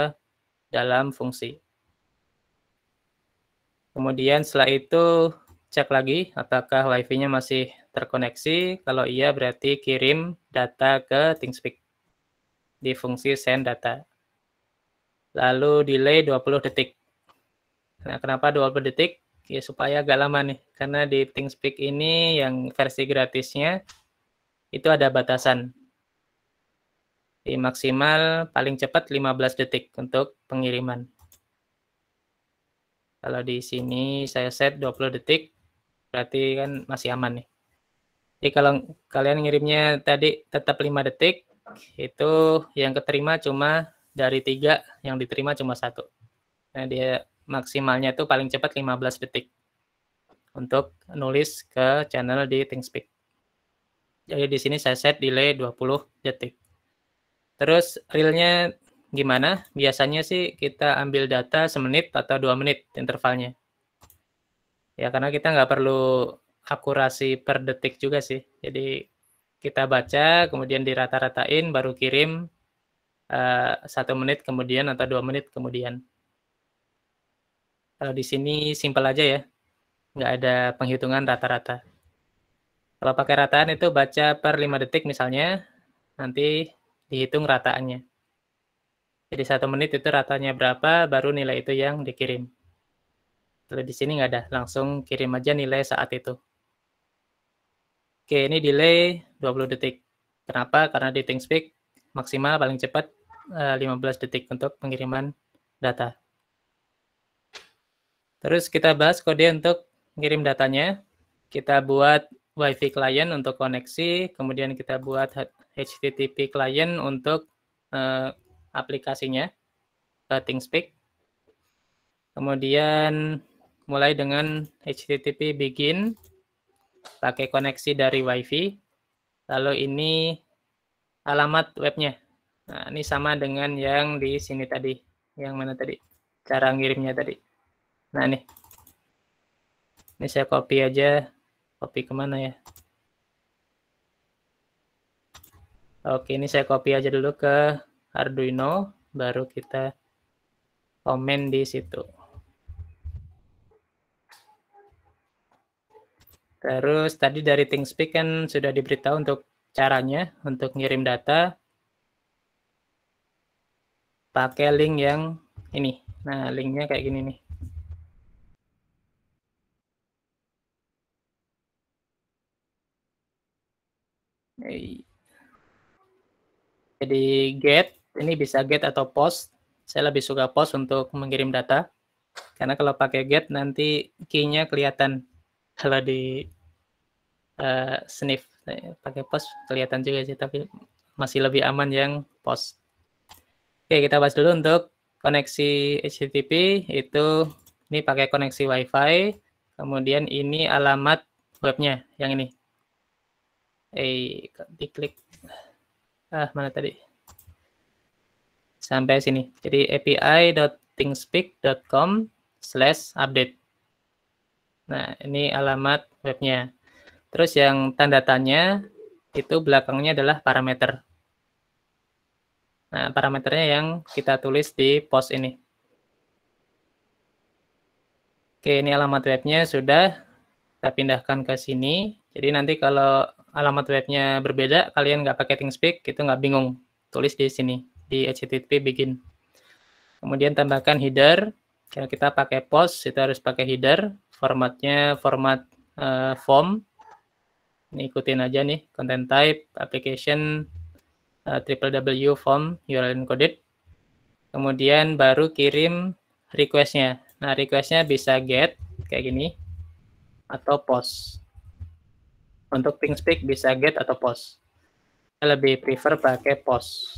dalam fungsi. Kemudian setelah itu cek lagi apakah wifi-nya masih terkoneksi. Kalau iya berarti kirim data ke ThingSpeak di fungsi send data. Lalu delay 20 detik. Nah, kenapa 20 detik? Ya supaya agak lama nih. Karena di ThingSpeak ini yang versi gratisnya itu ada batasan. Di maksimal paling cepat 15 detik untuk pengiriman. Kalau di sini saya set 20 detik, berarti kan masih aman nih. Jadi kalau kalian ngirimnya tadi tetap 5 detik, itu yang keterima cuma dari tiga, yang diterima cuma satu. Nah, dia maksimalnya itu paling cepat 15 detik untuk nulis ke channel di ThinkSpeak. Jadi di sini saya set delay 20 detik. Terus realnya gimana? Biasanya sih kita ambil data semenit atau dua menit intervalnya. Ya, karena kita nggak perlu akurasi per detik juga sih. Jadi kita baca, kemudian dirata-ratain, baru kirim eh, satu menit kemudian atau dua menit kemudian. Kalau di sini simple aja ya, nggak ada penghitungan rata-rata. Kalau pakai rataan itu baca per 5 detik misalnya, nanti dihitung rataannya. Jadi satu menit itu ratanya berapa, baru nilai itu yang dikirim. Kalau di sini nggak ada, langsung kirim aja nilai saat itu. Oke, ini delay 20 detik. Kenapa? Karena di ThinkSpeak maksimal paling cepat 15 eh, detik untuk pengiriman data. Terus kita bahas kode untuk ngirim datanya. Kita buat WiFi client untuk koneksi, kemudian kita buat HTTP client untuk eh, aplikasinya ke eh, ThingSpeak. Kemudian mulai dengan HTTP begin pakai koneksi dari WiFi. Lalu ini alamat webnya. Nah, ini sama dengan yang di sini tadi. Yang mana tadi? Cara ngirimnya tadi. Nah, nih. Ini saya copy aja. Copy kemana ya? Oke, ini saya copy aja dulu ke Arduino baru kita komen di situ. Terus tadi dari ThingSpeak kan sudah diberitahu untuk caranya untuk ngirim data pakai link yang ini. Nah, linknya kayak gini nih. Jadi get ini bisa get atau post. Saya lebih suka post untuk mengirim data. Karena kalau pakai get nanti key-nya kelihatan kalau di uh, sniff. Pakai post kelihatan juga sih, tapi masih lebih aman yang post. Oke, kita bahas dulu untuk koneksi HTTP itu ini pakai koneksi WiFi. Kemudian ini alamat webnya yang ini. Eh, diklik. Ah, mana tadi? sampai sini. Jadi api.thingspeak.com slash update. Nah, ini alamat webnya. Terus yang tanda tanya itu belakangnya adalah parameter. Nah, parameternya yang kita tulis di post ini. Oke, ini alamat webnya sudah kita pindahkan ke sini. Jadi nanti kalau alamat webnya berbeda, kalian nggak pakai ThingSpeak, itu nggak bingung. Tulis di sini di HTTP begin. Kemudian tambahkan header. Karena kita pakai post, kita harus pakai header. Formatnya format uh, form. Ini ikutin aja nih, content type, application, eh, triple uh, www form, URL encoded. Kemudian baru kirim requestnya. Nah, requestnya bisa get kayak gini atau post. Untuk ping speak bisa get atau post. Saya lebih prefer pakai post.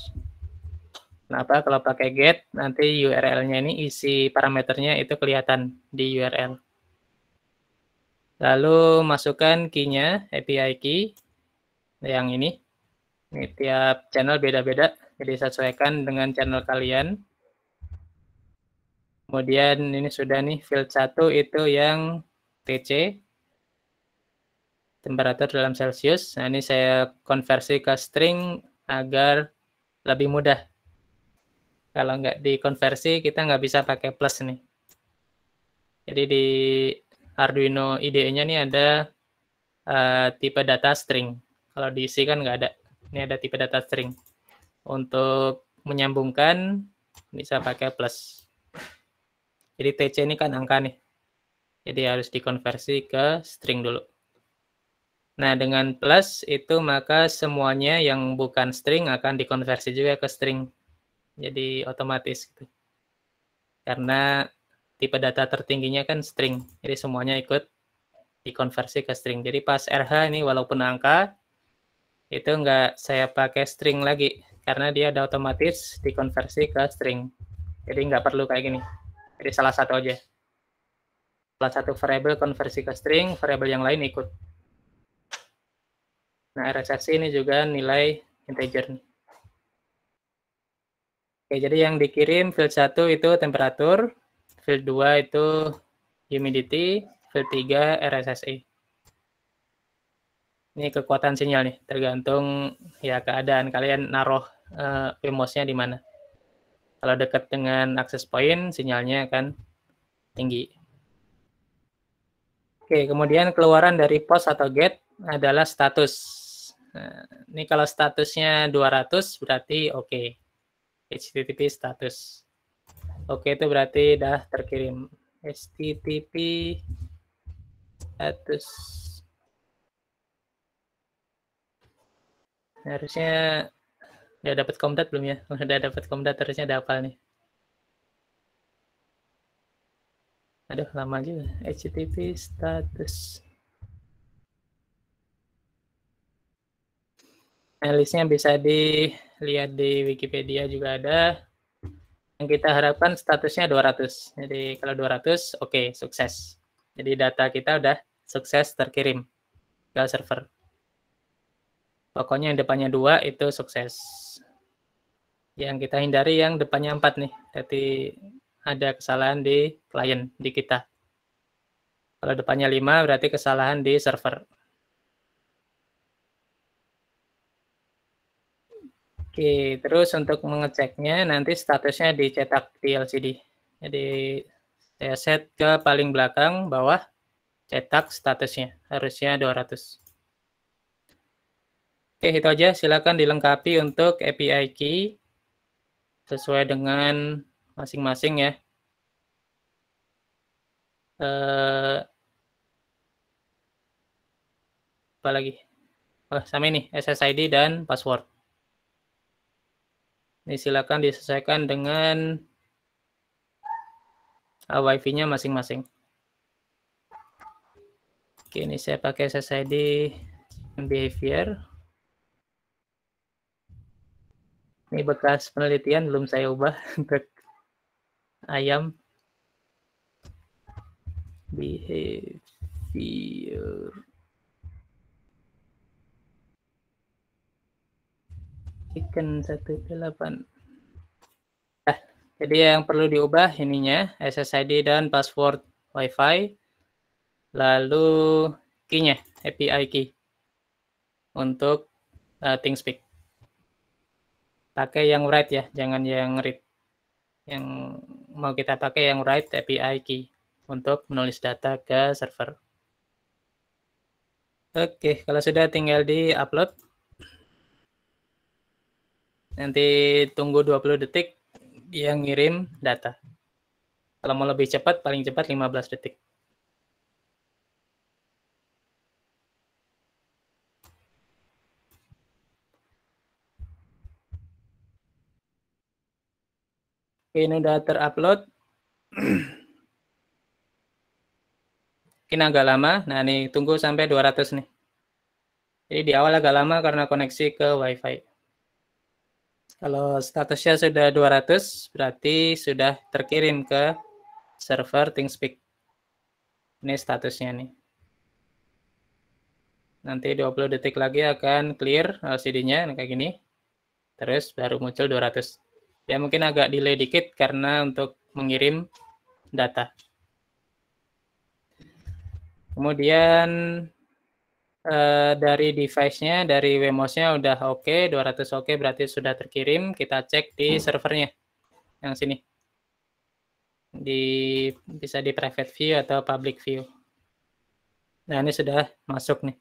Kenapa? Kalau pakai get, nanti URL-nya ini isi parameternya itu kelihatan di URL. Lalu masukkan key-nya, API key, yang ini. Ini tiap channel beda-beda, jadi sesuaikan dengan channel kalian. Kemudian ini sudah nih, field 1 itu yang TC, temperatur dalam Celsius. Nah, ini saya konversi ke string agar lebih mudah kalau nggak dikonversi, kita nggak bisa pakai plus nih. Jadi di Arduino IDE-nya nih ada uh, tipe data string. Kalau diisi kan nggak ada. Ini ada tipe data string. Untuk menyambungkan bisa pakai plus. Jadi TC ini kan angka nih. Jadi harus dikonversi ke string dulu. Nah, dengan plus itu maka semuanya yang bukan string akan dikonversi juga ke string jadi otomatis gitu. Karena tipe data tertingginya kan string, jadi semuanya ikut dikonversi ke string. Jadi pas RH ini walaupun angka, itu nggak saya pakai string lagi, karena dia ada otomatis dikonversi ke string. Jadi nggak perlu kayak gini. Jadi salah satu aja. Salah satu variable konversi ke string, variable yang lain ikut. Nah, RSSI ini juga nilai integer nih. Oke, jadi yang dikirim field 1 itu temperatur, field 2 itu humidity, field 3 RSSI. Ini kekuatan sinyal nih, tergantung ya keadaan kalian naruh uh, di mana. Kalau dekat dengan akses point, sinyalnya akan tinggi. Oke, kemudian keluaran dari pos atau gate adalah status. Nah, ini kalau statusnya 200 berarti oke. Okay. HTTP status. Oke, itu berarti sudah terkirim. HTTP status. Harusnya udah dapat komdat belum ya? Udah dapat komdat harusnya ada hafal nih. Aduh, lama juga. HTTP status. Nah, listnya bisa di lihat di Wikipedia juga ada. Yang kita harapkan statusnya 200. Jadi kalau 200, oke, okay, sukses. Jadi data kita udah sukses terkirim ke server. Pokoknya yang depannya dua itu sukses. Yang kita hindari yang depannya empat nih. Jadi ada kesalahan di klien, di kita. Kalau depannya lima berarti kesalahan di server. Oke, terus untuk mengeceknya nanti statusnya dicetak di LCD. Jadi saya set ke paling belakang bawah cetak statusnya. Harusnya 200. Oke, itu aja. Silakan dilengkapi untuk API key sesuai dengan masing-masing ya. Eh, apa lagi? Oh, sama ini, SSID dan password. Ini silakan diselesaikan dengan uh, WiFi-nya masing-masing. Oke, ini saya pakai SSID behavior. Ini bekas penelitian belum saya ubah untuk ayam behavior. ikan delapan. Nah, jadi yang perlu diubah ininya SSID dan password WiFi, lalu key API key untuk uh, eh, ThingSpeak. Pakai yang write ya, jangan yang read. Yang mau kita pakai yang write API key untuk menulis data ke server. Oke, kalau sudah tinggal di upload. Nanti tunggu 20 detik dia ngirim data. Kalau mau lebih cepat paling cepat 15 detik. ini udah terupload. Mungkin agak lama. Nah, ini tunggu sampai 200 nih. Jadi di awal agak lama karena koneksi ke WiFi. Kalau statusnya sudah 200, berarti sudah terkirim ke server ThingSpeak. Ini statusnya nih. Nanti 20 detik lagi akan clear LCD-nya kayak gini. Terus baru muncul 200. Ya mungkin agak delay dikit karena untuk mengirim data. Kemudian Eh, dari device-nya, dari Wemos-nya udah oke, okay, 200 oke okay, berarti sudah terkirim. Kita cek di hmm. servernya yang sini. Di bisa di private view atau public view. Nah, ini sudah masuk nih.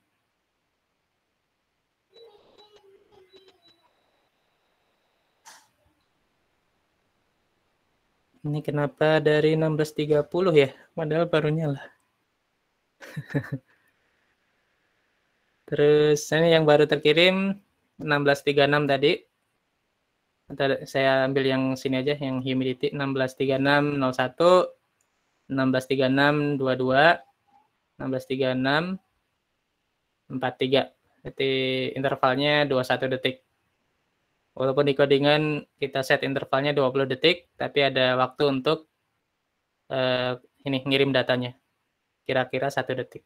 Ini kenapa dari 16.30 ya? Padahal baru nyala. Terus ini yang baru terkirim 1636 tadi. Saya ambil yang sini aja, yang humidity 163601, 163622, 1636 43. Jadi intervalnya 21 detik. Walaupun di codingan kita set intervalnya 20 detik, tapi ada waktu untuk uh, ini ngirim datanya. Kira-kira satu detik.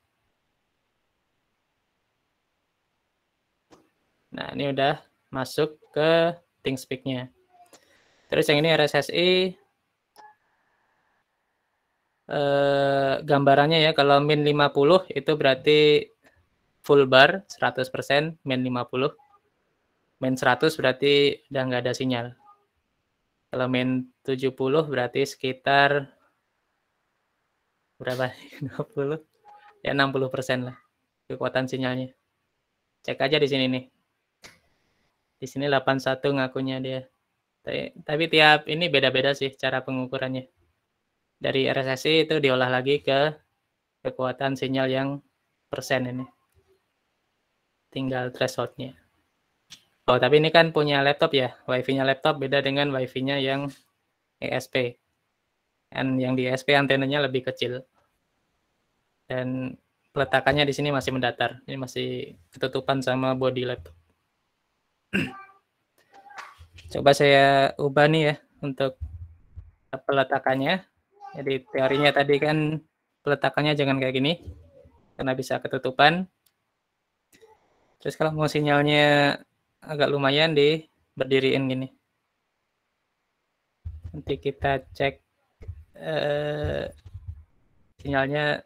Nah, ini udah masuk ke thinkspeak nya Terus yang ini RSSI. Eh, gambarannya ya, kalau min 50 itu berarti full bar 100%, min 50. Min 100 berarti udah nggak ada sinyal. Kalau min 70 berarti sekitar berapa? 60? Ya 60% lah kekuatan sinyalnya. Cek aja di sini nih. Di sini 81 ngakunya dia. Tapi, tapi tiap ini beda-beda sih cara pengukurannya. Dari RSSI itu diolah lagi ke kekuatan sinyal yang persen ini. Tinggal thresholdnya. Oh, tapi ini kan punya laptop ya. Wifi-nya laptop beda dengan wifi-nya yang ESP. Dan yang di ESP antenanya lebih kecil. Dan peletakannya di sini masih mendatar. Ini masih ketutupan sama body laptop. Coba saya ubah nih ya untuk peletakannya. Jadi teorinya tadi kan peletakannya jangan kayak gini karena bisa ketutupan. Terus kalau mau sinyalnya agak lumayan di berdiriin gini. Nanti kita cek eh, sinyalnya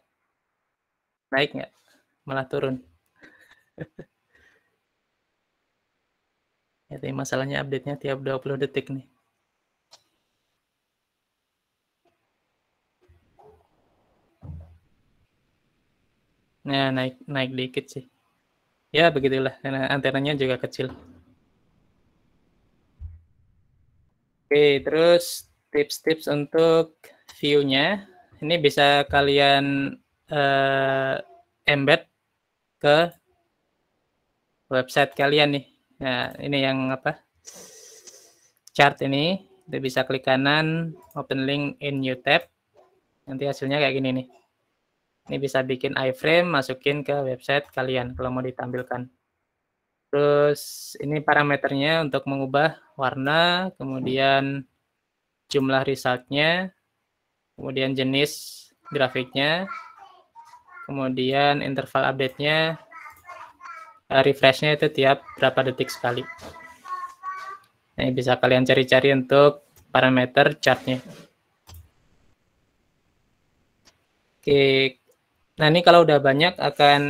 naik nggak, malah turun. Ya, tapi masalahnya update-nya tiap 20 detik nih. Nah naik naik dikit sih. Ya, begitulah. karena Antenanya juga kecil. Oke, terus tips-tips untuk view-nya. Ini bisa kalian uh, embed ke website kalian nih ya ini yang apa chart ini kita bisa klik kanan open link in new tab nanti hasilnya kayak gini nih ini bisa bikin iframe masukin ke website kalian kalau mau ditampilkan terus ini parameternya untuk mengubah warna kemudian jumlah resultnya kemudian jenis grafiknya kemudian interval update-nya Eh, refreshnya itu tiap berapa detik sekali. ini bisa kalian cari-cari untuk parameter chartnya. Oke, nah ini kalau udah banyak akan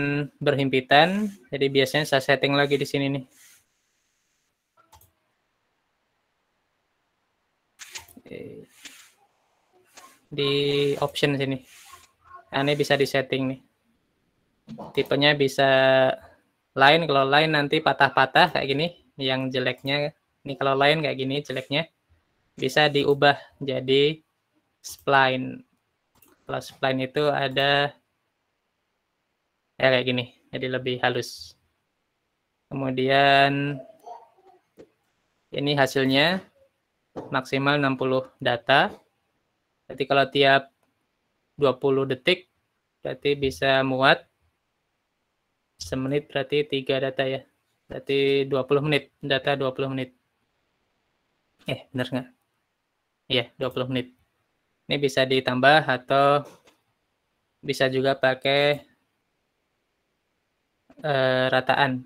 berhimpitan, jadi biasanya saya setting lagi di sini nih. di option sini. Nah, ini bisa disetting nih. Tipenya bisa lain kalau lain nanti patah-patah kayak gini yang jeleknya ini kalau lain kayak gini jeleknya bisa diubah jadi spline kalau spline itu ada ya kayak gini jadi lebih halus kemudian ini hasilnya maksimal 60 data jadi kalau tiap 20 detik berarti bisa muat Semenit berarti tiga data ya. Berarti 20 menit. Data 20 menit. Eh, benar nggak? Iya, 20 menit. Ini bisa ditambah atau bisa juga pakai uh, rataan.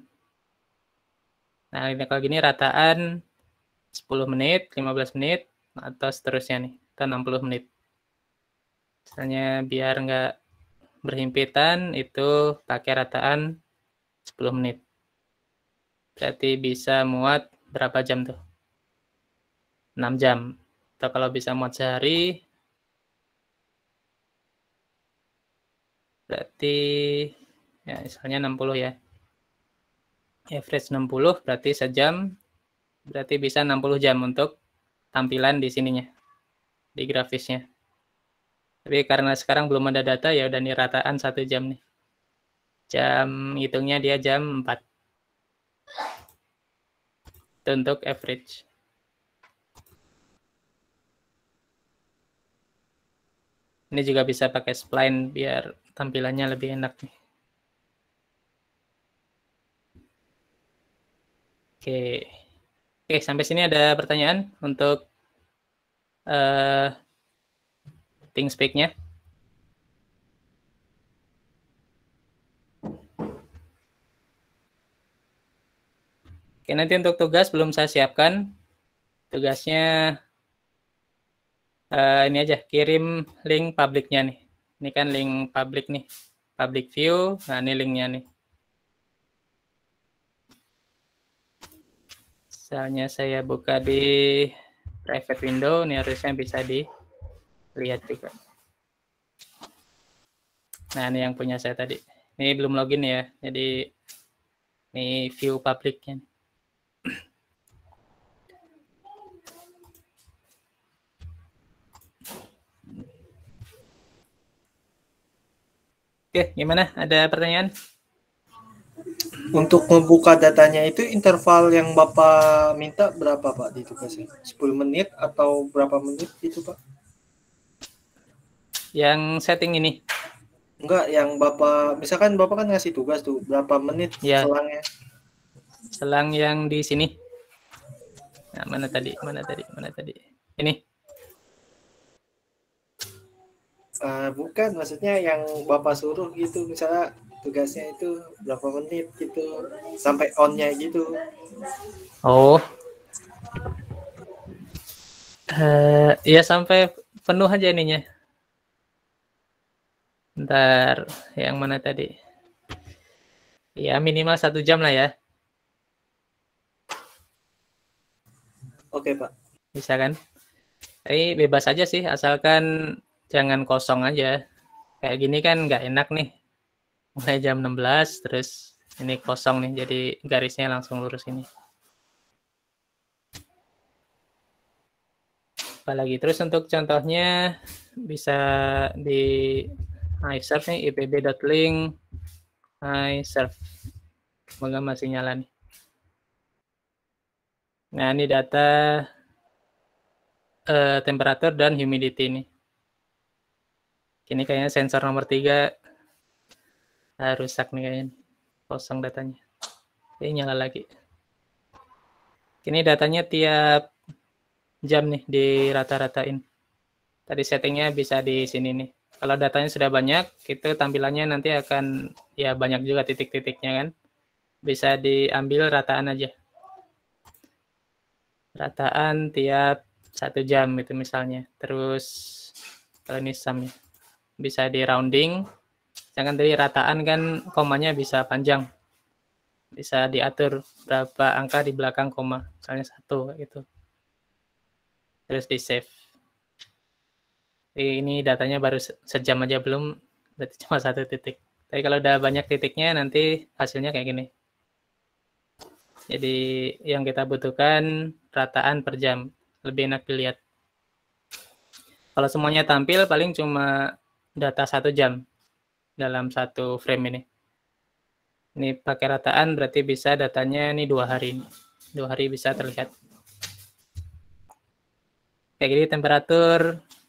Nah, ini kalau gini rataan 10 menit, 15 menit, atau seterusnya nih, atau 60 menit. Misalnya biar nggak berhimpitan, itu pakai rataan 10 menit. Berarti bisa muat berapa jam tuh? 6 jam. Atau kalau bisa muat sehari, berarti ya misalnya 60 ya. Average 60 berarti sejam, berarti bisa 60 jam untuk tampilan di sininya, di grafisnya. Tapi karena sekarang belum ada data ya udah nih rataan satu jam nih jam hitungnya dia jam 4 itu untuk average ini juga bisa pakai spline biar tampilannya lebih enak nih oke oke sampai sini ada pertanyaan untuk uh, eh, think speak-nya Oke, nanti untuk tugas belum saya siapkan. Tugasnya uh, ini aja, kirim link publiknya nih. Ini kan link publik nih, public view. Nah, ini linknya nih. Misalnya saya buka di private window, ini harusnya bisa dilihat juga. Nah, ini yang punya saya tadi. Ini belum login ya, jadi ini view publiknya. Oke, gimana? Ada pertanyaan? Untuk membuka datanya itu interval yang Bapak minta berapa Pak di tugasnya? 10 menit atau berapa menit itu Pak? Yang setting ini? Enggak, yang Bapak, misalkan Bapak kan ngasih tugas tuh, berapa menit ya. selangnya? Selang yang di sini. Nah, mana tadi? Mana tadi? Mana tadi? Ini. uh, bukan maksudnya yang bapak suruh gitu misalnya tugasnya itu berapa menit gitu sampai onnya gitu oh uh, ya sampai penuh aja ininya ntar yang mana tadi ya minimal satu jam lah ya oke pak bisa kan ini bebas aja sih asalkan jangan kosong aja kayak gini kan nggak enak nih mulai jam 16 terus ini kosong nih jadi garisnya langsung lurus ini apalagi terus untuk contohnya bisa di iSurf nih ipb.link iSurf semoga masih nyala nih nah ini data eh, temperatur dan humidity nih ini kayaknya sensor nomor tiga nah, rusak nih kayaknya. Kosong datanya. Ini nyala lagi. Ini datanya tiap jam nih di rata ratain Tadi settingnya bisa di sini nih. Kalau datanya sudah banyak, itu tampilannya nanti akan ya banyak juga titik-titiknya kan. Bisa diambil rataan aja. Rataan tiap satu jam itu misalnya. Terus kalau ini bisa di rounding. Jangan dari rataan kan komanya bisa panjang. Bisa diatur berapa angka di belakang koma, misalnya satu itu Terus di save. Ini datanya baru sejam aja belum, berarti cuma satu titik. Tapi kalau udah banyak titiknya nanti hasilnya kayak gini. Jadi yang kita butuhkan rataan per jam. Lebih enak dilihat. Kalau semuanya tampil paling cuma data satu jam dalam satu frame ini. Ini pakai rataan berarti bisa datanya ini dua hari ini. Dua hari bisa terlihat. Kayak gini temperatur,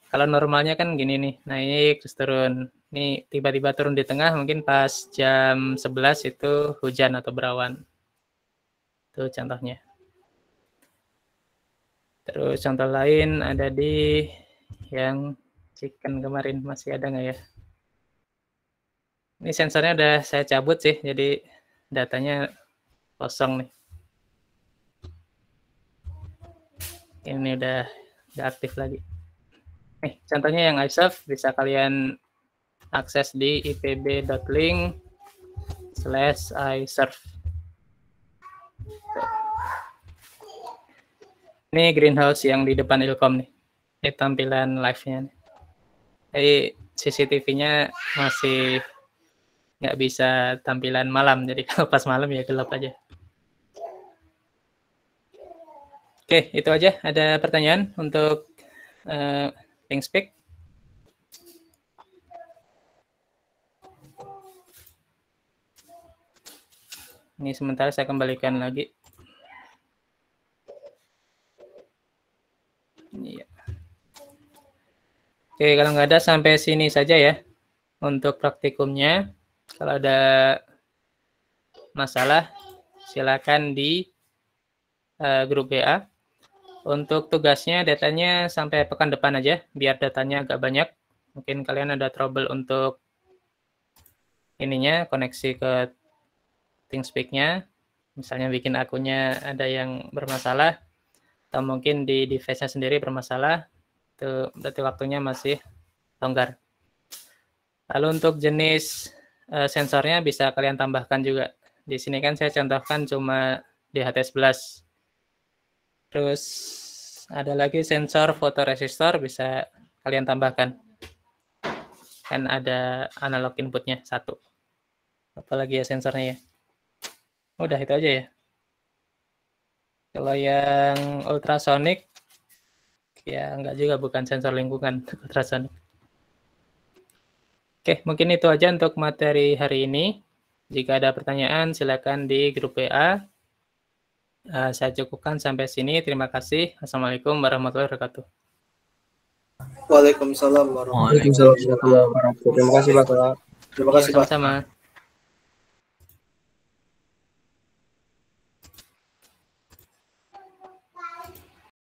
kalau normalnya kan gini nih, naik terus turun. Ini tiba-tiba turun di tengah mungkin pas jam 11 itu hujan atau berawan. Itu contohnya. Terus contoh lain ada di yang chicken kemarin masih ada nggak ya? Ini sensornya udah saya cabut sih, jadi datanya kosong nih. Ini udah nggak aktif lagi. Eh, contohnya yang iSurf bisa kalian akses di ipb.link slash iSurf. Ini greenhouse yang di depan Ilkom nih. Ini tampilan live-nya nih. Jadi CCTV-nya masih nggak bisa tampilan malam. Jadi kalau pas malam ya gelap aja. Oke, itu aja. Ada pertanyaan untuk uh, Speak? Ini sementara saya kembalikan lagi. Iya. Oke, kalau nggak ada sampai sini saja ya untuk praktikumnya. Kalau ada masalah, silakan di uh, grup BA. Untuk tugasnya, datanya sampai pekan depan aja, biar datanya agak banyak. Mungkin kalian ada trouble untuk ininya, koneksi ke ThingSpeak-nya. Misalnya bikin akunnya ada yang bermasalah, atau mungkin di device-nya sendiri bermasalah, itu berarti waktunya masih longgar. Lalu untuk jenis uh, sensornya bisa kalian tambahkan juga. Di sini kan saya contohkan cuma di hts 11 Terus ada lagi sensor fotoresistor bisa kalian tambahkan. Kan ada analog inputnya satu. Apalagi ya sensornya ya. Udah itu aja ya. Kalau yang ultrasonic ya enggak juga bukan sensor lingkungan ultrasonik. Oke, mungkin itu aja untuk materi hari ini. Jika ada pertanyaan, silakan di grup PA Uh, eh, saya cukupkan sampai sini. Terima kasih. Assalamualaikum warahmatullahi wabarakatuh. Waalaikumsalam warahmatullahi wabarakatuh. Terima kasih, Pak. Terima kasih, Pak. Sama-sama.